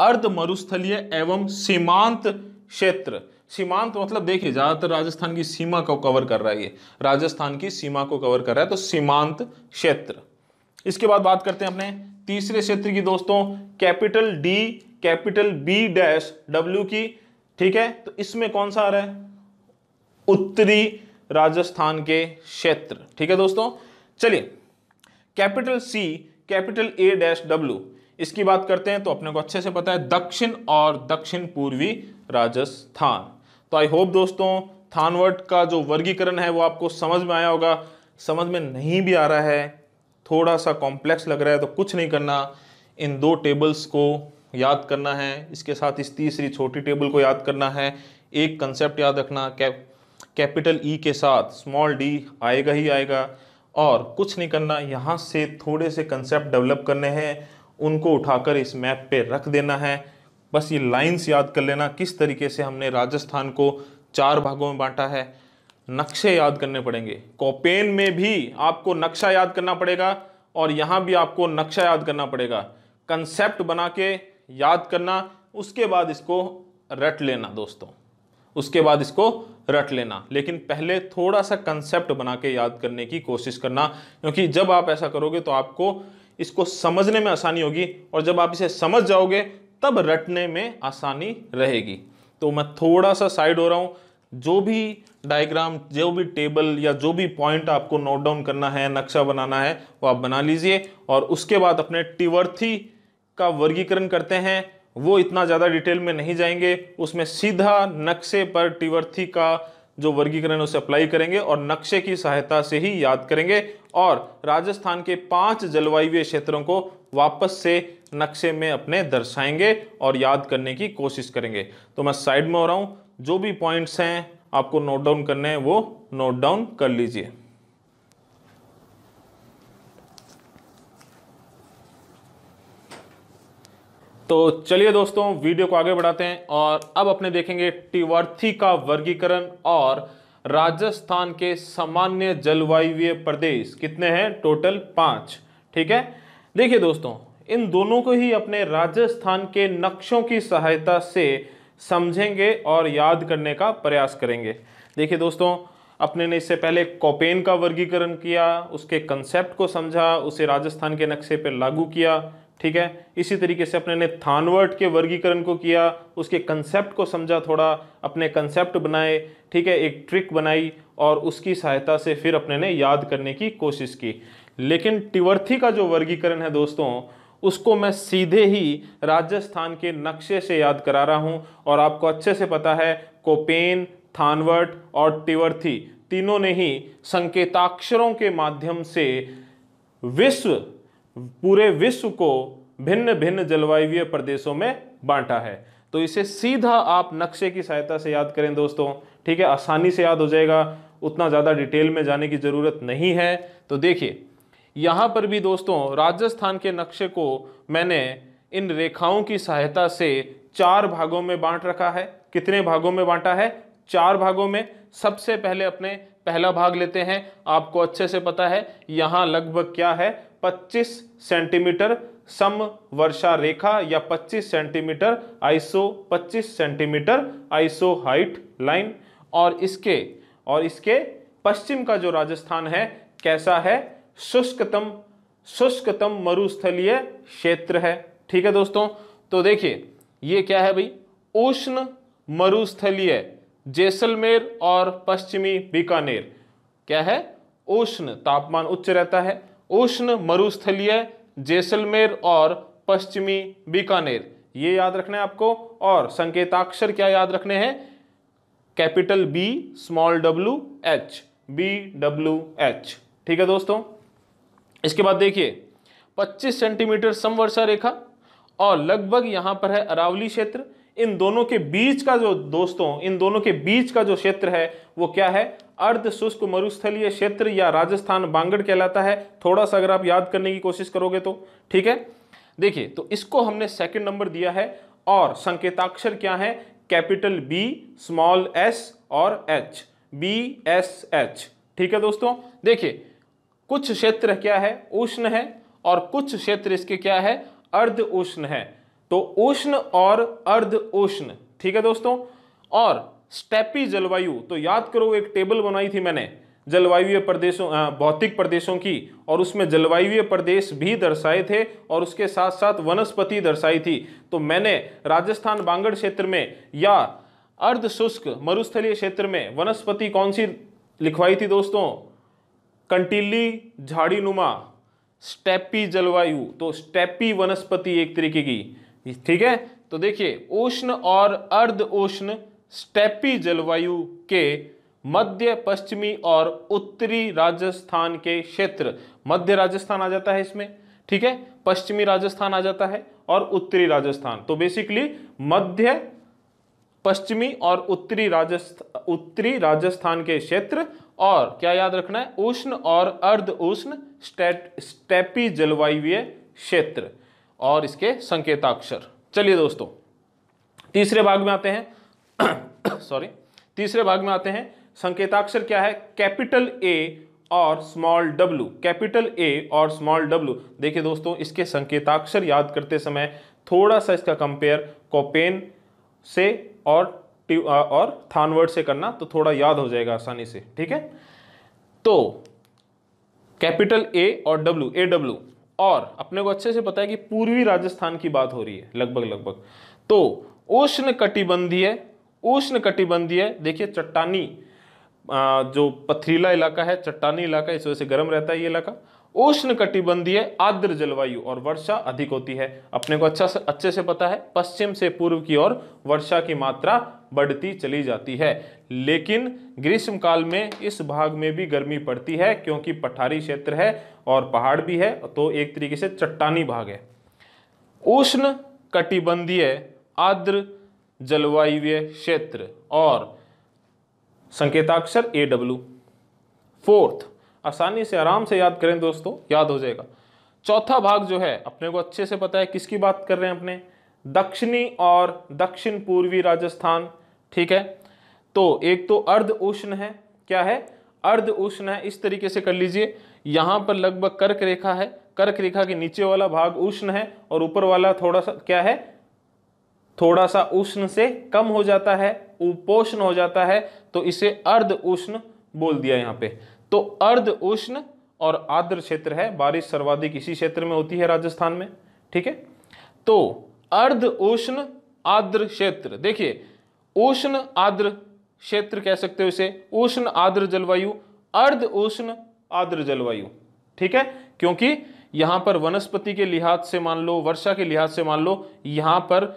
अर्ध मरुस्थलीय एवं सीमांत क्षेत्र सीमांत तो मतलब देखिए ज़्यादातर राजस्थान की सीमा को कवर कर रहा है ये राजस्थान की सीमा को कवर कर रहा है तो सीमांत क्षेत्र इसके बाद बात करते हैं अपने तीसरे क्षेत्र की दोस्तों capital D capital B dash W की ठीक है तो इसमें कौन सा आ रहा है उत्तरी राजस्थान के क्षेत्र ठीक है दोस्तों चलिए capital C capital A dash W इसकी बात करते हैं तो अपने को अच्छे से पता है दक्षिण और दक्षिण पूर्वी राजस्थान तो आई होप दोस्तों थानवर्ट का जो वर्गीकरण है वो आपको समझ में आया होगा समझ में नहीं भी आ रहा है थोड़ा सा कॉम्प्लेक्स लग रहा है तो कुछ नहीं करना इन दो टेबल्स को याद करना है इसके साथ इस तीसरी छोटी टेबल को याद करना है एक कंसेप्ट याद रखना कैप कैपिटल ई के साथ स्मॉल डी आएगा ही आएगा और कुछ नहीं करना यहाँ से थोड़े से कंसेप्ट डेवलप करने हैं उनको उठाकर इस मैप पे रख देना है बस ये लाइंस याद कर लेना किस तरीके से हमने राजस्थान को चार भागों में बांटा है नक्शे याद करने पड़ेंगे कॉपेन में भी आपको नक्शा याद करना पड़ेगा और यहाँ भी आपको नक्शा याद करना पड़ेगा कंसेप्ट बना के याद करना उसके बाद इसको रट लेना दोस्तों उसके बाद इसको रट लेना लेकिन पहले थोड़ा सा कंसेप्ट बना के याद करने की कोशिश करना क्योंकि जब आप ऐसा करोगे तो आपको इसको समझने में आसानी होगी और जब आप इसे समझ जाओगे तब रटने में आसानी रहेगी तो मैं थोड़ा सा साइड हो रहा हूँ जो भी डायग्राम जो भी टेबल या जो भी पॉइंट आपको नोट डाउन करना है नक्शा बनाना है वो आप बना लीजिए और उसके बाद अपने टिवर्थी का वर्गीकरण करते हैं वो इतना ज़्यादा डिटेल में नहीं जाएंगे उसमें सीधा नक्शे पर टिवर्थी का जो वर्गीकरण उसे अप्लाई करेंगे और नक्शे की सहायता से ही याद करेंगे और राजस्थान के पांच जलवायु क्षेत्रों को वापस से नक्शे में अपने दर्शाएंगे और याद करने की कोशिश करेंगे तो मैं साइड में हो रहा हूँ जो भी पॉइंट्स हैं आपको नोट डाउन करने हैं वो नोट डाउन कर लीजिए तो चलिए दोस्तों वीडियो को आगे बढ़ाते हैं और अब अपने देखेंगे टिवर्थी का वर्गीकरण और राजस्थान के सामान्य जलवायु प्रदेश कितने हैं टोटल पाँच ठीक है देखिए दोस्तों इन दोनों को ही अपने राजस्थान के नक्शों की सहायता से समझेंगे और याद करने का प्रयास करेंगे देखिए दोस्तों अपने ने इससे पहले कॉपेन का वर्गीकरण किया उसके कंसेप्ट को समझा उसे राजस्थान के नक्शे पर लागू किया ठीक है इसी तरीके से अपने ने थानवर्ट के वर्गीकरण को किया उसके कंसेप्ट को समझा थोड़ा अपने कंसेप्ट बनाए ठीक है एक ट्रिक बनाई और उसकी सहायता से फिर अपने ने याद करने की कोशिश की लेकिन टिवर्थी का जो वर्गीकरण है दोस्तों उसको मैं सीधे ही राजस्थान के नक्शे से याद करा रहा हूँ और आपको अच्छे से पता है कोपेन थानवट और तिवर्थी तीनों ने ही संकेताक्षरों के माध्यम से विश्व पूरे विश्व को भिन्न भिन्न जलवायु प्रदेशों में बांटा है तो इसे सीधा आप नक्शे की सहायता से याद करें दोस्तों ठीक है आसानी से याद हो जाएगा उतना ज़्यादा डिटेल में जाने की ज़रूरत नहीं है तो देखिए यहाँ पर भी दोस्तों राजस्थान के नक्शे को मैंने इन रेखाओं की सहायता से चार भागों में बांट रखा है कितने भागों में बांटा है चार भागों में सबसे पहले अपने पहला भाग लेते हैं आपको अच्छे से पता है यहाँ लगभग क्या है 25 सेंटीमीटर सम वर्षा रेखा या 25 centimetre iso 25 centimetre isohyet line और इसके और इसके पश्चिम का जो राजस्थान है कैसा है शुष्कतम शुष्कतम मरुस्थलीय क्षेत्र है ठीक है दोस्तों तो देखिए ये क्या है भाई उष्ण मरुस्थलीय जैसलमेर और पश्चिमी बीकानेर क्या है उष्ण तापमान उच्च रहता है उष्ण मरुस्थलीय जैसलमेर और पश्चिमी बीकानेर ये याद रखना है आपको और संकेताक्षर क्या याद रखने हैं capital B small W H B W H ठीक है दोस्तों इसके बाद देखिए 25 सेंटीमीटर समवर्षा रेखा और लगभग यहाँ पर है अरावली क्षेत्र इन दोनों के बीच का जो दोस्तों इन दोनों के बीच का जो क्षेत्र है वो क्या है अर्ध शुष्क मरुस्थलीय क्षेत्र या राजस्थान बांगड़ कहलाता है थोड़ा सा अगर आप याद करने की कोशिश करोगे तो ठीक है देखिए तो इसको हमने सेकंड नंबर दिया है और संकेताक्षर क्या है कैपिटल बी स्मॉल एस और एच बी एस एच ठीक है दोस्तों देखिए कुछ क्षेत्र क्या है उष्ण है और कुछ क्षेत्र इसके क्या है अर्ध उष्ण है तो उष्ण और अर्ध उष्ण ठीक है दोस्तों और स्टेपी जलवायु तो याद करो एक टेबल बनाई थी मैंने जलवायु प्रदेशों भौतिक प्रदेशों की और उसमें जलवायु प्रदेश भी दर्शाए थे और उसके साथ साथ वनस्पति दर्शाई थी तो मैंने राजस्थान बांगड़ क्षेत्र में या अर्ध शुष्क मरुस्थलीय क्षेत्र में वनस्पति कौन सी लिखवाई थी दोस्तों कंटीली झाड़ी नुमा स्टेपी जलवायु तो स्टेपी वनस्पति एक तरीके की ठीक है तो देखिए उष्ण और अर्ध उष्ण स्टेपी जलवायु के मध्य पश्चिमी और उत्तरी राजस्थान के क्षेत्र मध्य राजस्थान आ जाता है इसमें ठीक है पश्चिमी राजस्थान आ जाता है और उत्तरी राजस्थान तो बेसिकली मध्य पश्चिमी और उत्तरी राजस्थ उत्तरी राजस्थान के क्षेत्र और क्या याद रखना है उष्ण और अर्ध उष्ण स्टेपी जलवायु क्षेत्र और इसके संकेताक्षर चलिए दोस्तों तीसरे भाग में आते हैं सॉरी तीसरे भाग में आते हैं संकेताक्षर क्या है कैपिटल ए और स्मॉल डब्लू कैपिटल ए और स्मॉल डब्लू देखिए दोस्तों इसके संकेताक्षर याद करते समय थोड़ा सा इसका कंपेयर कोपेन से और और थानवर्ड से करना तो थोड़ा याद हो जाएगा आसानी से ठीक है तो कैपिटल ए और डब्ल्यू ए डब्ल्यू और अपने को अच्छे से पता है कि पूर्वी राजस्थान की बात हो रही है लगभग लगभग तो उष्ण कटिबंधीय उष्ण कटिबंधीय देखिए चट्टानी जो पथरीला इलाका है चट्टानी इलाका इस वजह से गर्म रहता है ये इलाका उष्ण कटिबंधीय आर्द्र जलवायु और वर्षा अधिक होती है अपने को अच्छा से अच्छे से पता है पश्चिम से पूर्व की ओर वर्षा की मात्रा बढ़ती चली जाती है लेकिन ग्रीष्म काल में इस भाग में भी गर्मी पड़ती है क्योंकि पठारी क्षेत्र है और पहाड़ भी है तो एक तरीके से चट्टानी भाग है उष्ण कटिबंधीय आर्द्र जलवायु क्षेत्र और संकेताक्षर ए डब्ल्यू फोर्थ आसानी से आराम से याद करें दोस्तों याद हो जाएगा चौथा भाग जो है अपने को अच्छे से पता है किसकी बात कर रहे हैं अपने दक्षिणी और दक्षिण पूर्वी राजस्थान ठीक है तो एक तो अर्ध उष्ण है क्या है अर्ध उष्ण है इस तरीके से कर लीजिए यहाँ पर लगभग कर्क रेखा है कर्क रेखा के नीचे वाला भाग उष्ण है और ऊपर वाला थोड़ा सा क्या है थोड़ा सा उष्ण से कम हो जाता है उपोष्ण हो जाता है तो इसे अर्ध उष्ण बोल दिया यहाँ पे तो अर्ध उष्ण और आर्द्र क्षेत्र है बारिश सर्वाधिक इसी क्षेत्र में होती है राजस्थान में ठीक है तो अर्ध उष्ण आर्द्र क्षेत्र देखिए उष्ण आर्द्र क्षेत्र कह सकते हो इसे उष्ण आर्द्र जलवायु अर्ध उष्ण आर्द्र जलवायु ठीक है क्योंकि यहां पर वनस्पति के लिहाज से मान लो वर्षा के लिहाज से मान लो यहां पर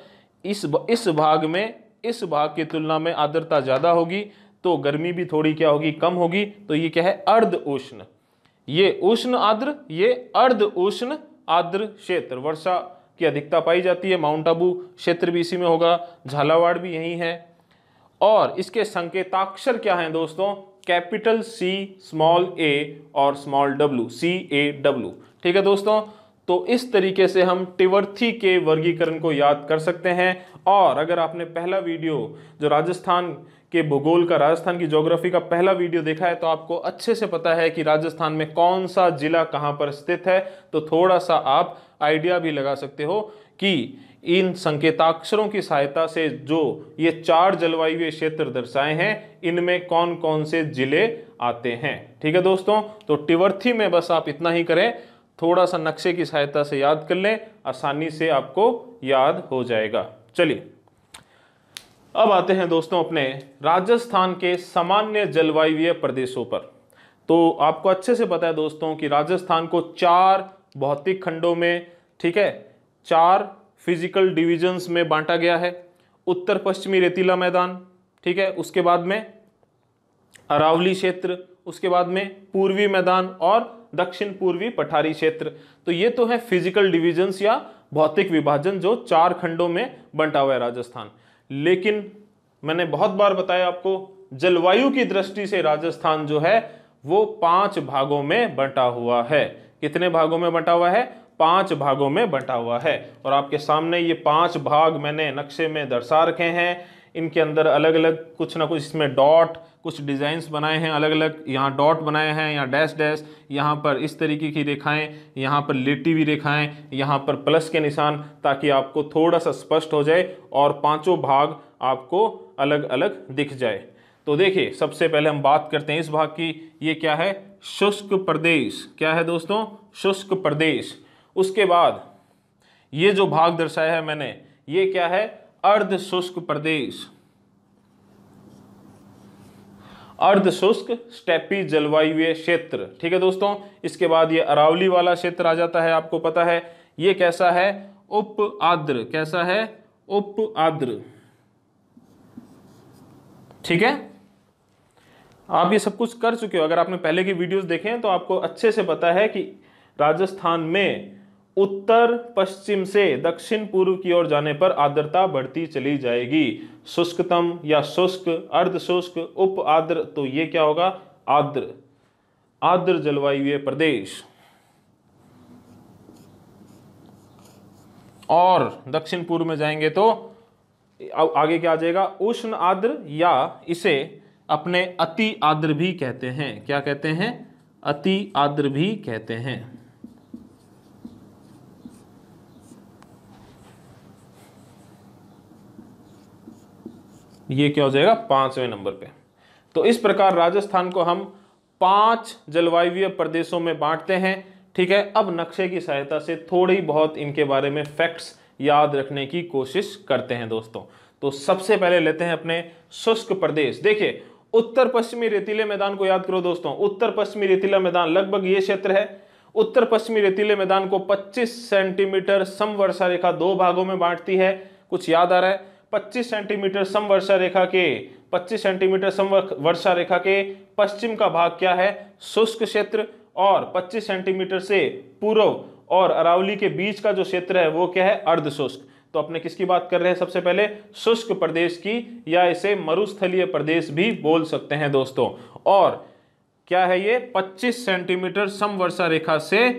इस इस भाग में इस भाग की तुलना में आर्द्रता ज़्यादा होगी तो गर्मी भी थोड़ी क्या होगी कम होगी तो ये क्या है अर्ध उष्ण ये उष्ण आद्र ये अर्ध उष्ण आद्र क्षेत्र वर्षा की अधिकता पाई जाती है माउंट आबू क्षेत्र भी इसी में होगा झालावाड़ भी यही है और इसके संकेताक्षर क्या हैं दोस्तों कैपिटल सी स्मॉल ए और small W C A W ठीक है दोस्तों तो इस तरीके से हम टिवर्थी के वर्गीकरण को याद कर सकते हैं और अगर आपने पहला वीडियो जो राजस्थान के भूगोल का राजस्थान की जोग्राफी का पहला वीडियो देखा है तो आपको अच्छे से पता है कि राजस्थान में कौन सा जिला कहाँ पर स्थित है तो थोड़ा सा आप आइडिया भी लगा सकते हो कि इन संकेताक्षरों की सहायता से जो ये चार जलवायु क्षेत्र दर्शाए हैं इनमें कौन कौन से जिले आते हैं ठीक है दोस्तों तो टिवर्थी में बस आप इतना ही करें थोड़ा सा नक्शे की सहायता से याद कर लें आसानी से आपको याद हो जाएगा चलिए अब आते हैं दोस्तों अपने राजस्थान के सामान्य जलवायु प्रदेशों पर तो आपको अच्छे से पता है दोस्तों कि राजस्थान को चार भौतिक खंडों में ठीक है चार फिजिकल डिविजन्स में बांटा गया है उत्तर पश्चिमी रेतीला मैदान ठीक है उसके बाद में अरावली क्षेत्र उसके बाद में पूर्वी मैदान और दक्षिण पूर्वी पठारी क्षेत्र तो ये तो है फिजिकल डिविजन्स या भौतिक विभाजन जो चार खंडों में बंटा हुआ है राजस्थान लेकिन मैंने बहुत बार बताया आपको जलवायु की दृष्टि से राजस्थान जो है वो पांच भागों में बंटा हुआ है कितने भागों में बंटा हुआ है पांच भागों में बंटा हुआ है और आपके सामने ये पांच भाग मैंने नक्शे में दर्शा रखे हैं इनके अंदर अलग अलग कुछ ना कुछ इसमें डॉट कुछ डिज़ाइंस बनाए हैं अलग अलग यहाँ डॉट बनाए हैं यहाँ डैश डैश यहाँ पर इस तरीके की रेखाएं यहाँ पर लेटी हुई रेखाएं यहाँ पर प्लस के निशान ताकि आपको थोड़ा सा स्पष्ट हो जाए और पाँचों भाग आपको अलग अलग दिख जाए तो देखिए सबसे पहले हम बात करते हैं इस भाग की ये क्या है शुष्क प्रदेश क्या है दोस्तों शुष्क प्रदेश उसके बाद ये जो भाग दर्शाया है मैंने ये क्या है अर्ध शुष्क प्रदेश अर्धशुष्क स्टेपी जलवायु क्षेत्र ठीक है दोस्तों इसके बाद ये अरावली वाला क्षेत्र आ जाता है आपको पता है ये कैसा है उप आद्र कैसा है उप आद्र ठीक है आप ये सब कुछ कर चुके हो अगर आपने पहले की वीडियोस देखे हैं तो आपको अच्छे से पता है कि राजस्थान में उत्तर पश्चिम से दक्षिण पूर्व की ओर जाने पर आर्द्रता बढ़ती चली जाएगी शुष्कतम या शुष्क अर्ध शुष्क उप आर्द्र तो ये क्या होगा आर्द्र आर्द्र जलवायु प्रदेश और दक्षिण पूर्व में जाएंगे तो आगे क्या आ जाएगा उष्ण आर्द्र या इसे अपने अति आर्द्र भी कहते हैं क्या कहते हैं अति आर्द्र भी कहते हैं ये क्या हो जाएगा पांचवें नंबर पे तो इस प्रकार राजस्थान को हम पांच जलवायु प्रदेशों में बांटते हैं ठीक है अब नक्शे की सहायता से थोड़ी बहुत इनके बारे में फैक्ट्स याद रखने की कोशिश करते हैं दोस्तों तो सबसे पहले लेते हैं अपने शुष्क प्रदेश देखिए उत्तर पश्चिमी रेतीले मैदान को याद करो दोस्तों उत्तर पश्चिमी रेतीला मैदान लगभग ये क्षेत्र है उत्तर पश्चिमी रेतीले मैदान को 25 सेंटीमीटर समवर्षा रेखा दो भागों में बांटती है कुछ याद आ रहा है 25 सेंटीमीटर सम वर्षा रेखा के 25 सेंटीमीटर सम वर्षा रेखा के पश्चिम का भाग क्या है शुष्क क्षेत्र और 25 सेंटीमीटर से पूर्व और अरावली के बीच का जो क्षेत्र है वो क्या है अर्धशुष्क तो अपने किसकी बात कर रहे हैं सबसे पहले शुष्क प्रदेश की या इसे मरुस्थलीय प्रदेश भी बोल सकते हैं दोस्तों और क्या है ये 25 सेंटीमीटर सम वर्षा रेखा से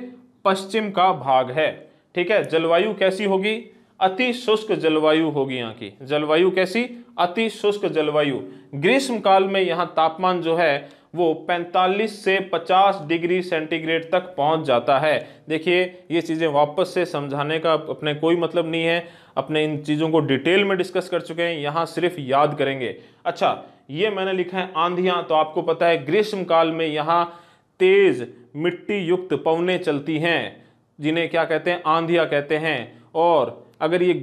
पश्चिम का भाग है ठीक है जलवायु कैसी होगी अति शुष्क जलवायु होगी यहाँ की जलवायु कैसी अति शुष्क जलवायु ग्रीष्म काल में यहाँ तापमान जो है वो 45 से 50 डिग्री सेंटीग्रेड तक पहुंच जाता है देखिए ये चीज़ें वापस से समझाने का अपने कोई मतलब नहीं है अपने इन चीज़ों को डिटेल में डिस्कस कर चुके हैं यहाँ सिर्फ याद करेंगे अच्छा ये मैंने लिखा है आंधियाँ तो आपको पता है ग्रीष्म काल में यहाँ तेज़ मिट्टी युक्त पवने चलती हैं जिन्हें क्या कहते हैं आंधियाँ कहते हैं और अगर ये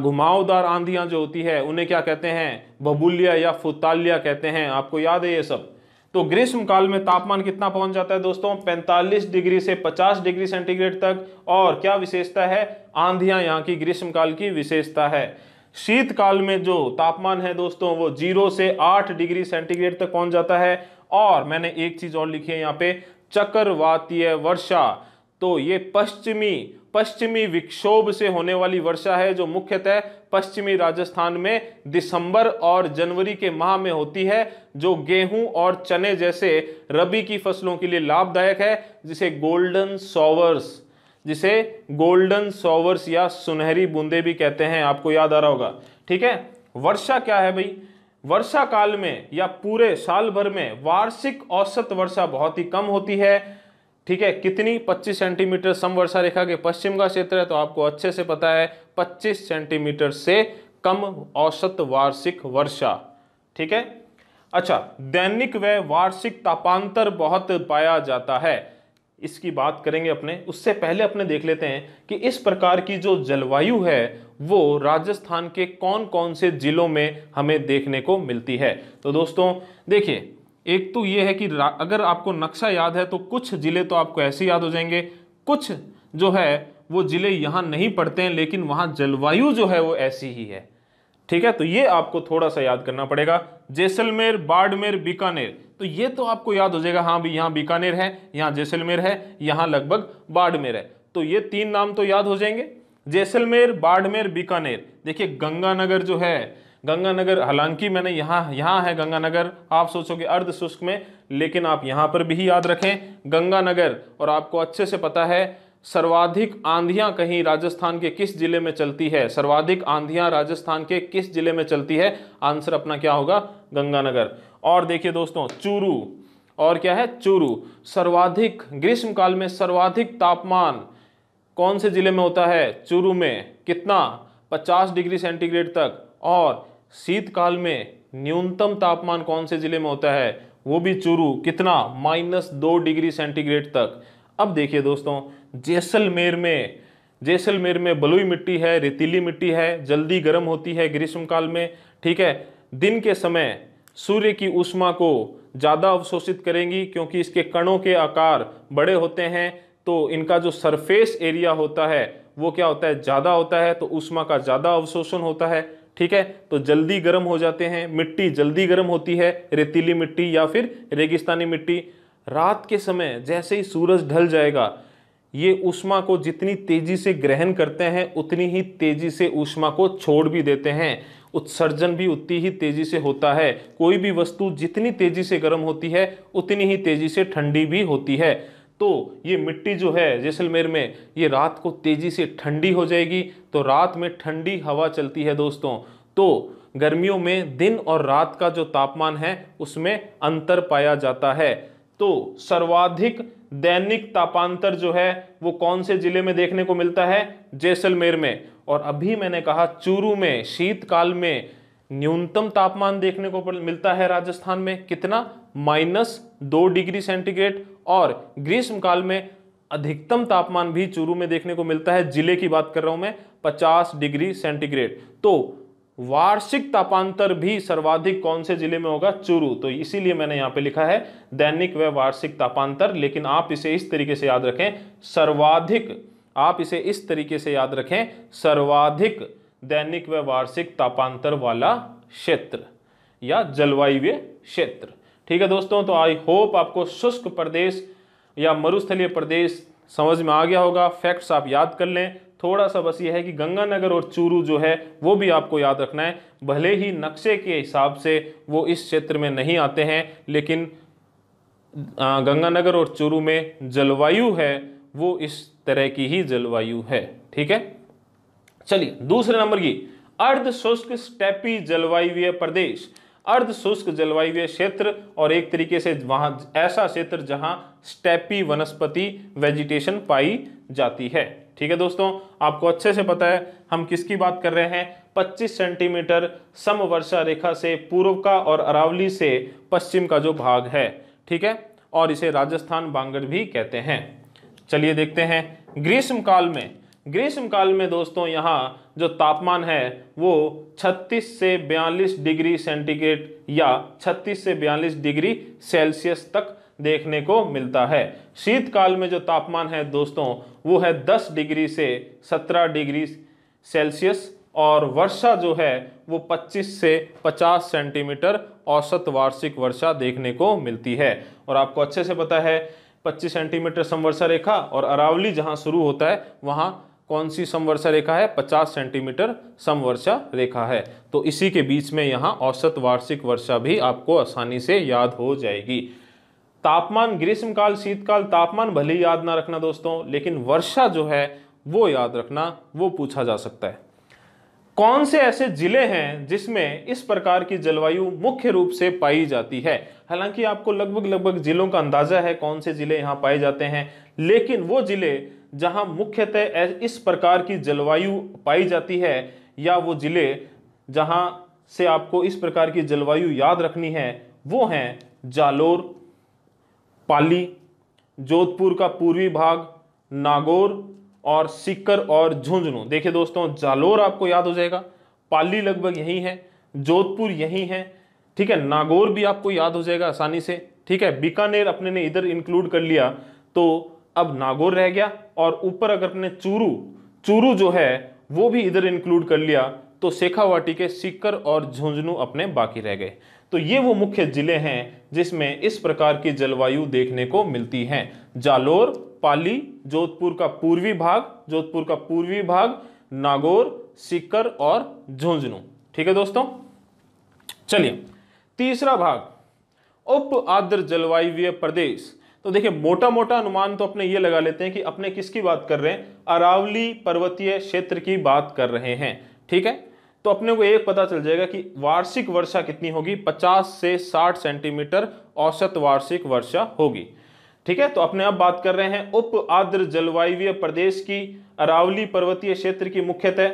घुमावदार आंधियाँ जो होती है उन्हें क्या कहते हैं बबुलिया या फुतालिया कहते हैं आपको याद है ये सब तो ग्रीष्म काल में तापमान कितना पहुंच जाता है दोस्तों 45 डिग्री से 50 डिग्री सेंटीग्रेड तक और क्या विशेषता है आंधियां यहाँ की ग्रीष्म काल की विशेषता है शीतकाल में जो तापमान है दोस्तों वो जीरो से आठ डिग्री सेंटीग्रेड तक पहुंच जाता है और मैंने एक चीज़ और लिखी है यहाँ पे चक्रवातीय वर्षा तो ये पश्चिमी पश्चिमी विक्षोभ से होने वाली वर्षा है जो मुख्यतः पश्चिमी राजस्थान में दिसंबर और जनवरी के माह में होती है जो गेहूं और चने जैसे रबी की फसलों के लिए लाभदायक है जिसे गोल्डन सॉवर्स जिसे गोल्डन सॉवर्स या सुनहरी बूंदे भी कहते हैं आपको याद आ रहा होगा ठीक है वर्षा क्या है भाई वर्षा काल में या पूरे साल भर में वार्षिक औसत वर्षा बहुत ही कम होती है ठीक है कितनी 25 सेंटीमीटर सम वर्षा रेखा के पश्चिम का क्षेत्र है तो आपको अच्छे से पता है 25 सेंटीमीटर से कम औसत वार्षिक वर्षा ठीक है अच्छा दैनिक व वार्षिक तापांतर बहुत पाया जाता है इसकी बात करेंगे अपने उससे पहले अपने देख लेते हैं कि इस प्रकार की जो जलवायु है वो राजस्थान के कौन कौन से जिलों में हमें देखने को मिलती है तो दोस्तों देखिए एक तो ये है कि अगर आपको नक्शा याद है तो कुछ ज़िले तो आपको ऐसे याद हो जाएंगे कुछ जो है वो ज़िले यहाँ नहीं पड़ते हैं लेकिन वहाँ जलवायु जो है वो ऐसी ही है ठीक है तो ये आपको थोड़ा सा याद करना पड़ेगा जैसलमेर बाड़मेर बीकानेर तो ये तो आपको याद हो जाएगा हाँ भी यहाँ बीकानेर है यहाँ जैसलमेर है यहाँ लगभग बाड़मेर है तो ये तीन नाम तो याद हो जाएंगे जैसलमेर बाड़मेर बीकानेर देखिए गंगानगर जो है गंगानगर हालांकि मैंने यहाँ यहाँ है गंगानगर आप सोचोगे अर्ध शुष्क में लेकिन आप यहाँ पर भी याद रखें गंगानगर और आपको अच्छे से पता है सर्वाधिक आंधियाँ कहीं राजस्थान के किस जिले में चलती है सर्वाधिक आंधियाँ राजस्थान के किस जिले में चलती है आंसर अपना क्या होगा गंगानगर और देखिए दोस्तों चूरू और क्या है चूरू सर्वाधिक ग्रीष्म काल में सर्वाधिक तापमान कौन से जिले में होता है चूरू में कितना 50 डिग्री सेंटीग्रेड तक और शीतकाल में न्यूनतम तापमान कौन से जिले में होता है वो भी चूरू कितना माइनस दो डिग्री सेंटीग्रेड तक अब देखिए दोस्तों जैसलमेर में जैसलमेर में बलुई मिट्टी है रेतीली मिट्टी है जल्दी गर्म होती है ग्रीष्मकाल में ठीक है दिन के समय सूर्य की उष्मा को ज़्यादा अवशोषित करेंगी क्योंकि इसके कणों के आकार बड़े होते हैं तो इनका जो सरफेस एरिया होता है वो क्या होता है ज़्यादा होता है तो उष्मा का ज़्यादा अवशोषण होता है ठीक है तो जल्दी गर्म हो जाते हैं मिट्टी जल्दी गर्म होती है रेतीली मिट्टी या फिर रेगिस्तानी मिट्टी रात के समय जैसे ही सूरज ढल जाएगा ये ऊष्मा को जितनी तेजी से ग्रहण करते हैं उतनी ही तेजी से ऊष्मा को छोड़ भी देते हैं उत्सर्जन भी उतनी ही तेजी से होता है कोई भी वस्तु जितनी तेजी से गर्म होती है उतनी ही तेजी से ठंडी भी होती है तो ये मिट्टी जो है जैसलमेर में ये रात को तेज़ी से ठंडी हो जाएगी तो रात में ठंडी हवा चलती है दोस्तों तो गर्मियों में दिन और रात का जो तापमान है उसमें अंतर पाया जाता है तो सर्वाधिक दैनिक तापांतर जो है वो कौन से ज़िले में देखने को मिलता है जैसलमेर में और अभी मैंने कहा चूरू में शीतकाल में न्यूनतम तापमान देखने को मिलता है राजस्थान में कितना माइनस दो डिग्री सेंटीग्रेड और ग्रीष्मकाल में अधिकतम तापमान भी चूरू में देखने को मिलता है जिले की बात कर रहा हूं मैं पचास डिग्री सेंटीग्रेड तो वार्षिक तापांतर भी सर्वाधिक कौन से जिले में होगा चूरू तो इसीलिए मैंने यहाँ पे लिखा है दैनिक व वार्षिक तापांतर लेकिन आप इसे इस तरीके से याद रखें सर्वाधिक आप इसे इस तरीके से याद रखें सर्वाधिक दैनिक व वार्षिक तापांतर वाला क्षेत्र या जलवायु क्षेत्र ठीक है दोस्तों तो आई होप आपको शुष्क प्रदेश या मरुस्थलीय प्रदेश समझ में आ गया होगा फैक्ट्स आप याद कर लें थोड़ा सा बस ये है कि गंगानगर और चूरू जो है वो भी आपको याद रखना है भले ही नक्शे के हिसाब से वो इस क्षेत्र में नहीं आते हैं लेकिन गंगानगर और चूरू में जलवायु है वो इस तरह की ही जलवायु है ठीक है चलिए दूसरे नंबर की अर्ध शुष्क स्टेपी जलवायु प्रदेश अर्ध शुष्क जलवायु क्षेत्र और एक तरीके से वहां ऐसा क्षेत्र जहां स्टेपी वनस्पति वेजिटेशन पाई जाती है ठीक है दोस्तों आपको अच्छे से पता है हम किसकी बात कर रहे हैं 25 सेंटीमीटर सम वर्षा रेखा से पूर्व का और अरावली से पश्चिम का जो भाग है ठीक है और इसे राजस्थान बांगड़ भी कहते हैं चलिए देखते हैं ग्रीष्म काल में ग्रीष्म काल में दोस्तों यहाँ जो तापमान है वो 36 से 42 डिग्री सेंटीग्रेड या 36 से 42 डिग्री सेल्सियस तक देखने को मिलता है शीतकाल में जो तापमान है दोस्तों वो है 10 डिग्री से 17 डिग्री सेल्सियस और वर्षा जो है वो 25 से 50 सेंटीमीटर औसत वार्षिक वर्षा देखने को मिलती है और आपको अच्छे से पता है 25 सेंटीमीटर समवर्षा रेखा और अरावली जहाँ शुरू होता है वहाँ कौन सी समवर्षा रेखा है 50 सेंटीमीटर समवर्षा रेखा है तो इसी के बीच में यहाँ औसत वार्षिक वर्षा भी आपको आसानी से याद हो जाएगी तापमान ग्रीष्मकाल शीतकाल तापमान भले ही याद ना रखना दोस्तों लेकिन वर्षा जो है वो याद रखना वो पूछा जा सकता है कौन से ऐसे जिले हैं जिसमें इस प्रकार की जलवायु मुख्य रूप से पाई जाती है हालांकि आपको लगभग लगभग जिलों का अंदाजा है कौन से जिले यहाँ पाए जाते हैं लेकिन वो जिले जहां मुख्यतः इस प्रकार की जलवायु पाई जाती है या वो ज़िले जहां से आपको इस प्रकार की जलवायु याद रखनी है वो हैं जालोर पाली जोधपुर का पूर्वी भाग नागौर और सिक्कर और झुंझुनू देखिए दोस्तों जालोर आपको याद हो जाएगा पाली लगभग यही है जोधपुर यही है ठीक है नागौर भी आपको याद हो जाएगा आसानी से ठीक है बीकानेर अपने ने इधर इंक्लूड कर लिया तो अब नागौर रह गया और ऊपर अगर अपने चूरू चूरू जो है वो भी इधर इंक्लूड कर लिया तो शेखावाटी के सीकर और झुंझुनू अपने बाकी रह गए तो ये वो मुख्य ज़िले हैं जिसमें इस प्रकार की जलवायु देखने को मिलती है जालोर पाली जोधपुर का पूर्वी भाग जोधपुर का पूर्वी भाग नागौर सीकर और झुंझुनू ठीक है दोस्तों चलिए तीसरा भाग उप आद्र जलवायु प्रदेश तो देखिए मोटा मोटा अनुमान तो अपने ये लगा लेते हैं कि अपने किसकी बात कर रहे हैं अरावली पर्वतीय क्षेत्र की बात कर रहे हैं ठीक है तो अपने को एक पता चल जाएगा कि वार्षिक वर्षा कितनी होगी 50 से 60 सेंटीमीटर औसत वार्षिक वर्षा होगी ठीक है तो अपने अब बात कर रहे हैं उप आद्र जलवायु प्रदेश की अरावली पर्वतीय क्षेत्र की मुख्यतः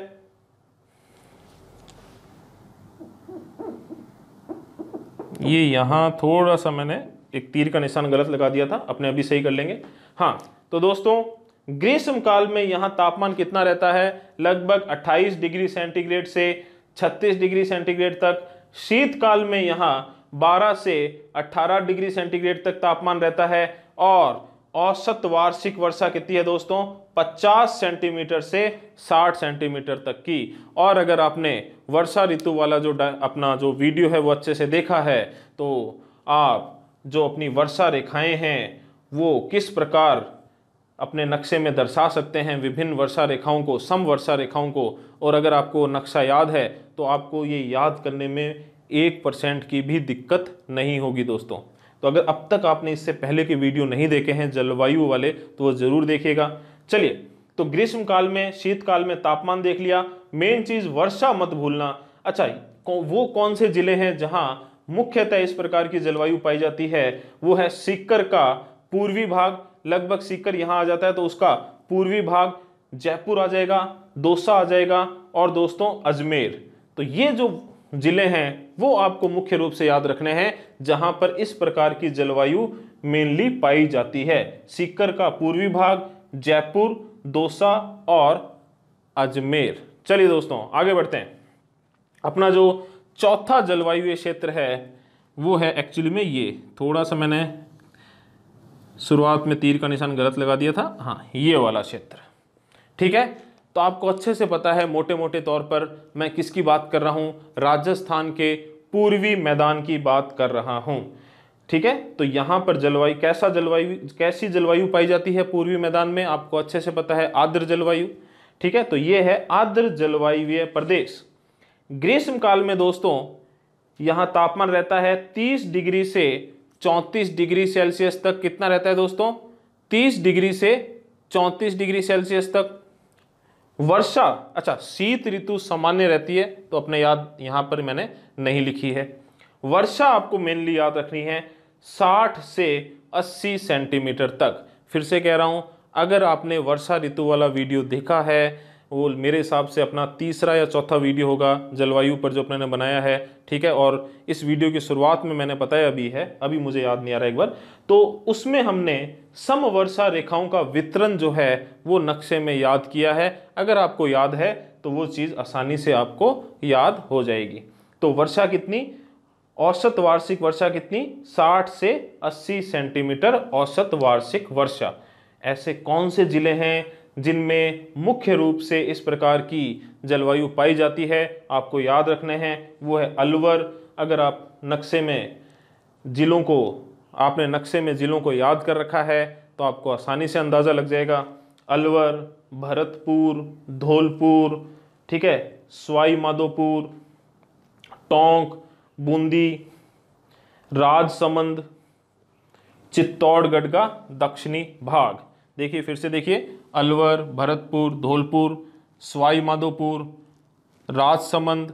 ये यहां थोड़ा सा मैंने एक तीर का निशान गलत लगा दिया था अपने अभी सही कर लेंगे हाँ तो दोस्तों ग्रीष्म काल में यहाँ तापमान कितना रहता है लगभग 28 डिग्री सेंटीग्रेड से 36 डिग्री सेंटीग्रेड तक शीतकाल में यहाँ 12 से 18 डिग्री सेंटीग्रेड तक तापमान रहता है और औसत वार्षिक वर्षा कितनी है दोस्तों 50 सेंटीमीटर से 60 सेंटीमीटर तक की और अगर आपने वर्षा ऋतु वाला जो अपना जो वीडियो है वो अच्छे से देखा है तो आप जो अपनी वर्षा रेखाएं हैं वो किस प्रकार अपने नक्शे में दर्शा सकते हैं विभिन्न वर्षा रेखाओं को सम वर्षा रेखाओं को और अगर आपको नक्शा याद है तो आपको ये याद करने में एक परसेंट की भी दिक्कत नहीं होगी दोस्तों तो अगर अब तक आपने इससे पहले के वीडियो नहीं देखे हैं जलवायु वाले तो वो ज़रूर देखिएगा चलिए तो ग्रीष्म काल में शीतकाल में तापमान देख लिया मेन चीज़ वर्षा मत भूलना अच्छा वो कौन से ज़िले हैं जहाँ मुख्यतः इस प्रकार की जलवायु पाई जाती है वो है सीकर का पूर्वी भाग लगभग सीकर यहाँ आ जाता है तो उसका पूर्वी भाग जयपुर आ जाएगा दोसा आ जाएगा और दोस्तों अजमेर तो ये जो ज़िले हैं वो आपको मुख्य रूप से याद रखने हैं जहाँ पर इस प्रकार की जलवायु मेनली पाई जाती है सीकर का पूर्वी भाग जयपुर दोसा और अजमेर चलिए दोस्तों आगे बढ़ते हैं अपना जो चौथा जलवायु क्षेत्र है वो है एक्चुअली में ये थोड़ा सा मैंने शुरुआत में तीर का निशान गलत लगा दिया था हाँ ये वाला क्षेत्र ठीक है तो आपको अच्छे से पता है मोटे मोटे तौर पर मैं किसकी बात कर रहा हूँ राजस्थान के पूर्वी मैदान की बात कर रहा हूँ ठीक है तो यहाँ पर जलवायु कैसा जलवायु कैसी जलवायु पाई जाती है पूर्वी मैदान में आपको अच्छे से पता है आर्द्र जलवायु ठीक है तो ये है आर्द्र जलवायु प्रदेश ग्रीष्म काल में दोस्तों यहाँ तापमान रहता है 30 डिग्री से 34 डिग्री सेल्सियस तक कितना रहता है दोस्तों 30 डिग्री से 34 डिग्री सेल्सियस तक वर्षा अच्छा शीत ऋतु सामान्य रहती है तो अपने याद यहाँ पर मैंने नहीं लिखी है वर्षा आपको मेनली याद रखनी है 60 से 80 सेंटीमीटर तक फिर से कह रहा हूँ अगर आपने वर्षा ऋतु वाला वीडियो देखा है वो मेरे हिसाब से अपना तीसरा या चौथा वीडियो होगा जलवायु पर जो अपने ने बनाया है ठीक है और इस वीडियो की शुरुआत में मैंने बताया अभी है अभी मुझे याद नहीं आ रहा एक बार तो उसमें हमने सम वर्षा रेखाओं का वितरण जो है वो नक्शे में याद किया है अगर आपको याद है तो वो चीज़ आसानी से आपको याद हो जाएगी तो वर्षा कितनी औसत वार्षिक वर्षा कितनी 60 से 80 सेंटीमीटर औसत वार्षिक वर्षा ऐसे कौन से ज़िले हैं जिनमें मुख्य रूप से इस प्रकार की जलवायु पाई जाती है आपको याद रखने हैं वो है अलवर अगर आप नक्शे में ज़िलों को आपने नक्शे में ज़िलों को याद कर रखा है तो आपको आसानी से अंदाज़ा लग जाएगा अलवर भरतपुर धौलपुर ठीक है स्वाई माधोपुर टोंक बूंदी राजसमंद चित्तौड़गढ़ का दक्षिणी भाग देखिए फिर से देखिए अलवर भरतपुर धौलपुर सवाई माधोपुर राजसमंद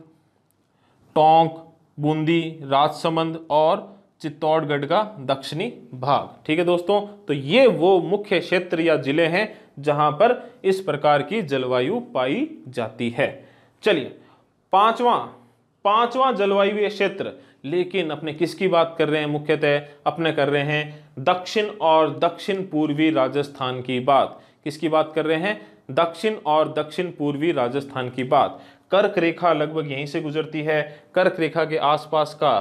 टोंक बूंदी राजसमंद और चित्तौड़गढ़ का दक्षिणी भाग ठीक है दोस्तों तो ये वो मुख्य क्षेत्र या जिले हैं जहां पर इस प्रकार की जलवायु पाई जाती है चलिए पांचवा पांचवा जलवायु क्षेत्र लेकिन अपने किसकी बात कर रहे हैं मुख्यतः अपने कर रहे हैं दक्षिण और दक्षिण पूर्वी राजस्थान की बात किसकी बात कर रहे हैं दक्षिण और दक्षिण पूर्वी राजस्थान की बात कर्क रेखा लगभग यहीं से गुजरती है कर्क रेखा के आसपास का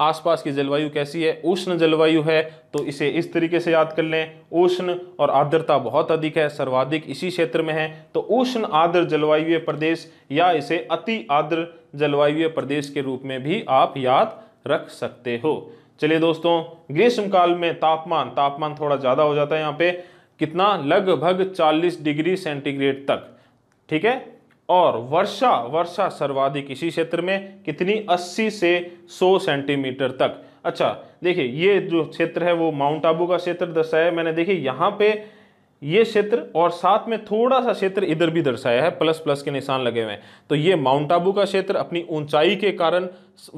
आसपास की जलवायु कैसी है उष्ण जलवायु है तो इसे इस तरीके से याद कर लें उष्ण और आर्द्रता बहुत अधिक है सर्वाधिक इसी क्षेत्र में है तो उष्ण आर्द्र जलवायु प्रदेश या इसे अति आर्द्र जलवायु प्रदेश के रूप में भी आप याद रख सकते हो चलिए दोस्तों ग्रीष्म काल में तापमान तापमान थोड़ा ज़्यादा हो जाता है यहाँ पे कितना लगभग 40 डिग्री सेंटीग्रेड तक ठीक है और वर्षा वर्षा सर्वाधिक इसी क्षेत्र में कितनी 80 से 100 सेंटीमीटर तक अच्छा देखिए ये जो क्षेत्र है वो माउंट आबू का क्षेत्र दर्शाया है मैंने देखिए यहाँ पे ये क्षेत्र और साथ में थोड़ा सा क्षेत्र इधर भी दर्शाया है प्लस प्लस के निशान लगे हुए हैं तो ये माउंट आबू का क्षेत्र अपनी ऊंचाई के कारण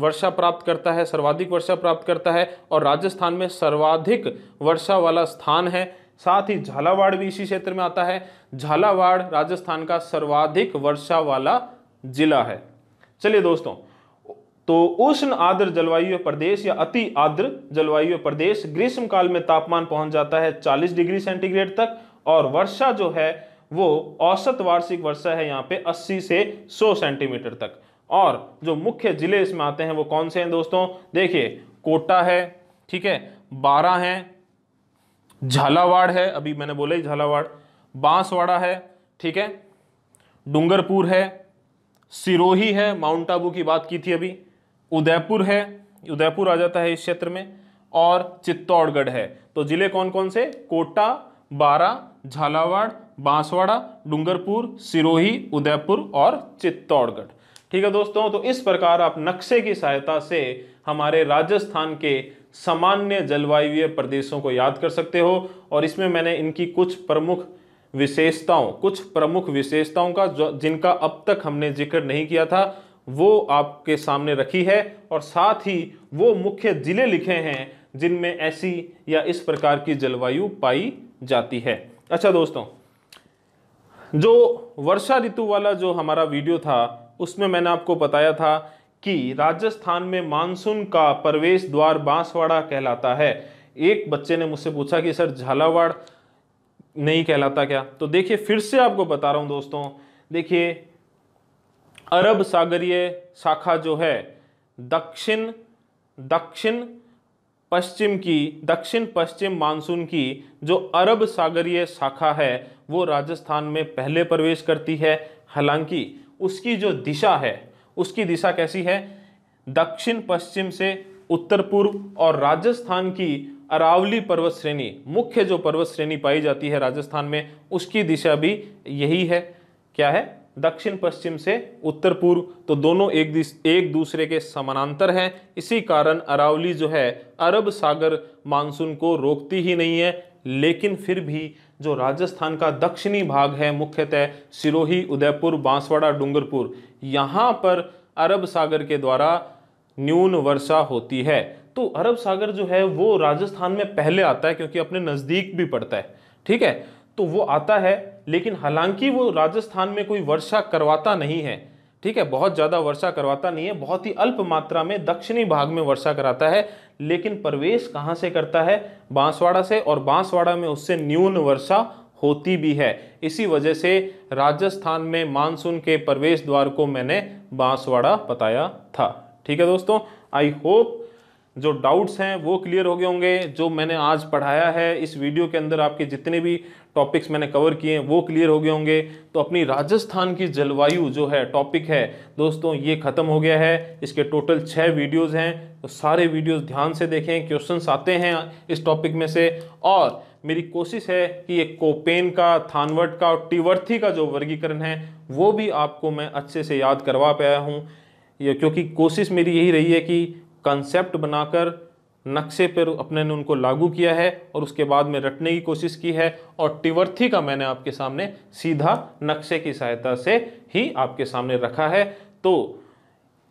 वर्षा प्राप्त करता है सर्वाधिक वर्षा प्राप्त करता है और राजस्थान में सर्वाधिक वर्षा वाला स्थान है साथ ही झालावाड़ भी इसी क्षेत्र में आता है झालावाड़ राजस्थान का सर्वाधिक वर्षा वाला जिला है चलिए दोस्तों तो उष्ण आद्र जलवायु प्रदेश या अति आद्र जलवायु प्रदेश ग्रीष्म काल में तापमान पहुंच जाता है 40 डिग्री सेंटीग्रेड तक और वर्षा जो है वो औसत वार्षिक वर्षा है यहाँ पे 80 से 100 सेंटीमीटर तक और जो मुख्य जिले इसमें आते हैं वो कौन से हैं दोस्तों देखिए कोटा है ठीक है बारह हैं झालावाड़ है अभी मैंने बोला ही झालावाड़ बांसवाड़ा है ठीक है डूंगरपुर है सिरोही है माउंट आबू की बात की थी अभी उदयपुर है उदयपुर आ जाता है इस क्षेत्र में और चित्तौड़गढ़ है तो जिले कौन कौन से कोटा बारा झालावाड़ बांसवाड़ा डूंगरपुर सिरोही उदयपुर और चित्तौड़गढ़ ठीक है दोस्तों तो इस प्रकार आप नक्शे की सहायता से हमारे राजस्थान के सामान्य जलवायु प्रदेशों को याद कर सकते हो और इसमें मैंने इनकी कुछ प्रमुख विशेषताओं कुछ प्रमुख विशेषताओं का जो जिनका अब तक हमने जिक्र नहीं किया था वो आपके सामने रखी है और साथ ही वो मुख्य ज़िले लिखे हैं जिनमें ऐसी या इस प्रकार की जलवायु पाई जाती है अच्छा दोस्तों जो वर्षा ऋतु वाला जो हमारा वीडियो था उसमें मैंने आपको बताया था कि राजस्थान में मानसून का प्रवेश द्वार बांसवाड़ा कहलाता है एक बच्चे ने मुझसे पूछा कि सर झालावाड़ नहीं कहलाता क्या तो देखिए फिर से आपको बता रहा हूँ दोस्तों देखिए अरब सागरीय शाखा जो है दक्षिण दक्षिण पश्चिम की दक्षिण पश्चिम मानसून की जो अरब सागरीय शाखा है वो राजस्थान में पहले प्रवेश करती है हालांकि उसकी जो दिशा है उसकी दिशा कैसी है दक्षिण पश्चिम से उत्तर पूर्व और राजस्थान की अरावली पर्वत श्रेणी मुख्य जो पर्वत श्रेणी पाई जाती है राजस्थान में उसकी दिशा भी यही है क्या है दक्षिण पश्चिम से उत्तर पूर्व तो दोनों एक एक दूसरे के समानांतर हैं इसी कारण अरावली जो है अरब सागर मानसून को रोकती ही नहीं है लेकिन फिर भी जो राजस्थान का दक्षिणी भाग है मुख्यतः सिरोही उदयपुर बांसवाड़ा डूंगरपुर यहाँ पर अरब सागर के द्वारा न्यून वर्षा होती है तो अरब सागर जो है वो राजस्थान में पहले आता है क्योंकि अपने नज़दीक भी पड़ता है ठीक है तो वो आता है लेकिन हालांकि वो राजस्थान में कोई वर्षा करवाता नहीं है ठीक है बहुत ज़्यादा वर्षा करवाता नहीं है बहुत ही अल्प मात्रा में दक्षिणी भाग में वर्षा कराता है लेकिन प्रवेश कहाँ से करता है बांसवाड़ा से और बांसवाड़ा में उससे न्यून वर्षा होती भी है इसी वजह से राजस्थान में मानसून के प्रवेश द्वार को मैंने बांसवाड़ा बताया था ठीक है दोस्तों आई होप जो डाउट्स हैं वो क्लियर हो गए होंगे जो मैंने आज पढ़ाया है इस वीडियो के अंदर आपके जितने भी टॉपिक्स मैंने कवर किए हैं वो क्लियर हो गए होंगे तो अपनी राजस्थान की जलवायु जो है टॉपिक है दोस्तों ये ख़त्म हो गया है इसके टोटल छः वीडियोज़ हैं तो सारे वीडियोज़ ध्यान से देखें क्वेश्चंस आते हैं इस टॉपिक में से और मेरी कोशिश है कि ये कोपेन का थानवट का और टीवर्थी का जो वर्गीकरण है वो भी आपको मैं अच्छे से याद करवा पाया हूँ क्योंकि कोशिश मेरी यही रही है कि कंसेप्ट बनाकर नक्शे पर अपने ने उनको लागू किया है और उसके बाद में रटने की कोशिश की है और टिवर्थी का मैंने आपके सामने सीधा नक्शे की सहायता से ही आपके सामने रखा है तो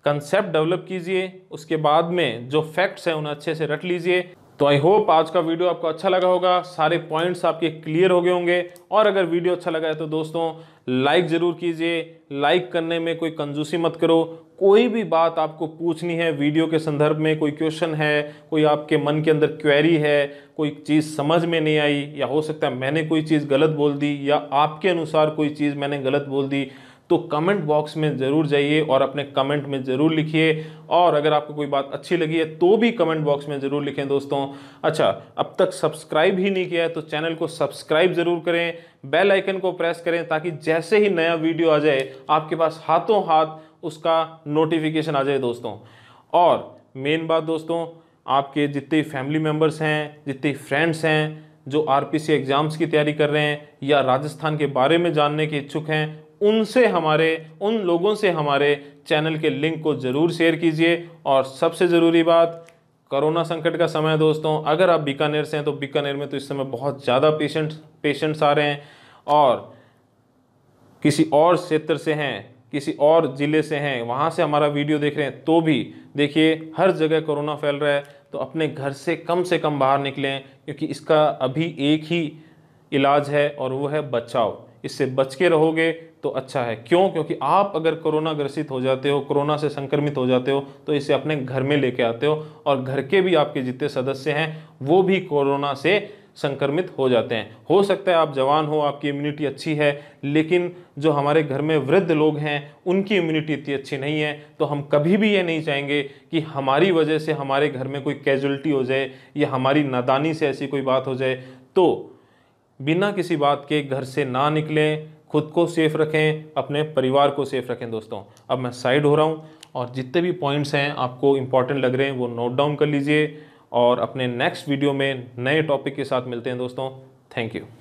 कंसेप्ट डेवलप कीजिए उसके बाद में जो फैक्ट्स हैं उन्हें अच्छे से रट लीजिए तो आई होप आज का वीडियो आपको अच्छा लगा होगा सारे पॉइंट्स आपके क्लियर हो गए होंगे और अगर वीडियो अच्छा लगा है तो दोस्तों लाइक ज़रूर कीजिए लाइक करने में कोई कंजूसी मत करो कोई भी बात आपको पूछनी है वीडियो के संदर्भ में कोई क्वेश्चन है कोई आपके मन के अंदर क्वेरी है कोई चीज़ समझ में नहीं आई या हो सकता है मैंने कोई चीज़ गलत बोल दी या आपके अनुसार कोई चीज़ मैंने गलत बोल दी तो कमेंट बॉक्स में ज़रूर जाइए और अपने कमेंट में ज़रूर लिखिए और अगर आपको कोई बात अच्छी लगी है तो भी कमेंट बॉक्स में ज़रूर लिखें दोस्तों अच्छा अब तक सब्सक्राइब ही नहीं किया है तो चैनल को सब्सक्राइब ज़रूर करें बेल आइकन को प्रेस करें ताकि जैसे ही नया वीडियो आ जाए आपके पास हाथों हाथ उसका नोटिफिकेशन आ जाए दोस्तों और मेन बात दोस्तों आपके जितने फैमिली मेम्बर्स हैं जितने फ्रेंड्स हैं जो आरपीसी एग्ज़ाम्स की तैयारी कर रहे हैं या राजस्थान के बारे में जानने के इच्छुक हैं उनसे हमारे उन लोगों से हमारे चैनल के लिंक को ज़रूर शेयर कीजिए और सबसे ज़रूरी बात कोरोना संकट का समय है दोस्तों अगर आप बीकानेर से हैं तो बीकानेर में तो इस समय बहुत ज़्यादा पेशेंट पेशेंट्स आ रहे हैं और किसी और क्षेत्र से हैं किसी और ज़िले से हैं वहाँ से हमारा वीडियो देख रहे हैं तो भी देखिए हर जगह कोरोना फैल रहा है तो अपने घर से कम से कम बाहर निकलें क्योंकि इसका अभी एक ही इलाज है और वो है बचाव इससे बच के रहोगे तो अच्छा है क्यों क्योंकि आप अगर कोरोना ग्रसित हो जाते हो कोरोना से संक्रमित हो जाते हो तो इसे अपने घर में लेके आते हो और घर के भी आपके जितने सदस्य हैं वो भी कोरोना से संक्रमित हो जाते हैं हो सकता है आप जवान हो आपकी इम्यूनिटी अच्छी है लेकिन जो हमारे घर में वृद्ध लोग हैं उनकी इम्यूनिटी इतनी अच्छी नहीं है तो हम कभी भी ये नहीं चाहेंगे कि हमारी वजह से हमारे घर में कोई कैजुअलिटी हो जाए या हमारी नादानी से ऐसी कोई बात हो जाए तो बिना किसी बात के घर से ना निकलें खुद को सेफ रखें अपने परिवार को सेफ रखें दोस्तों अब मैं साइड हो रहा हूँ और जितने भी पॉइंट्स हैं आपको इंपॉर्टेंट लग रहे हैं वो नोट डाउन कर लीजिए और अपने नेक्स्ट वीडियो में नए टॉपिक के साथ मिलते हैं दोस्तों थैंक यू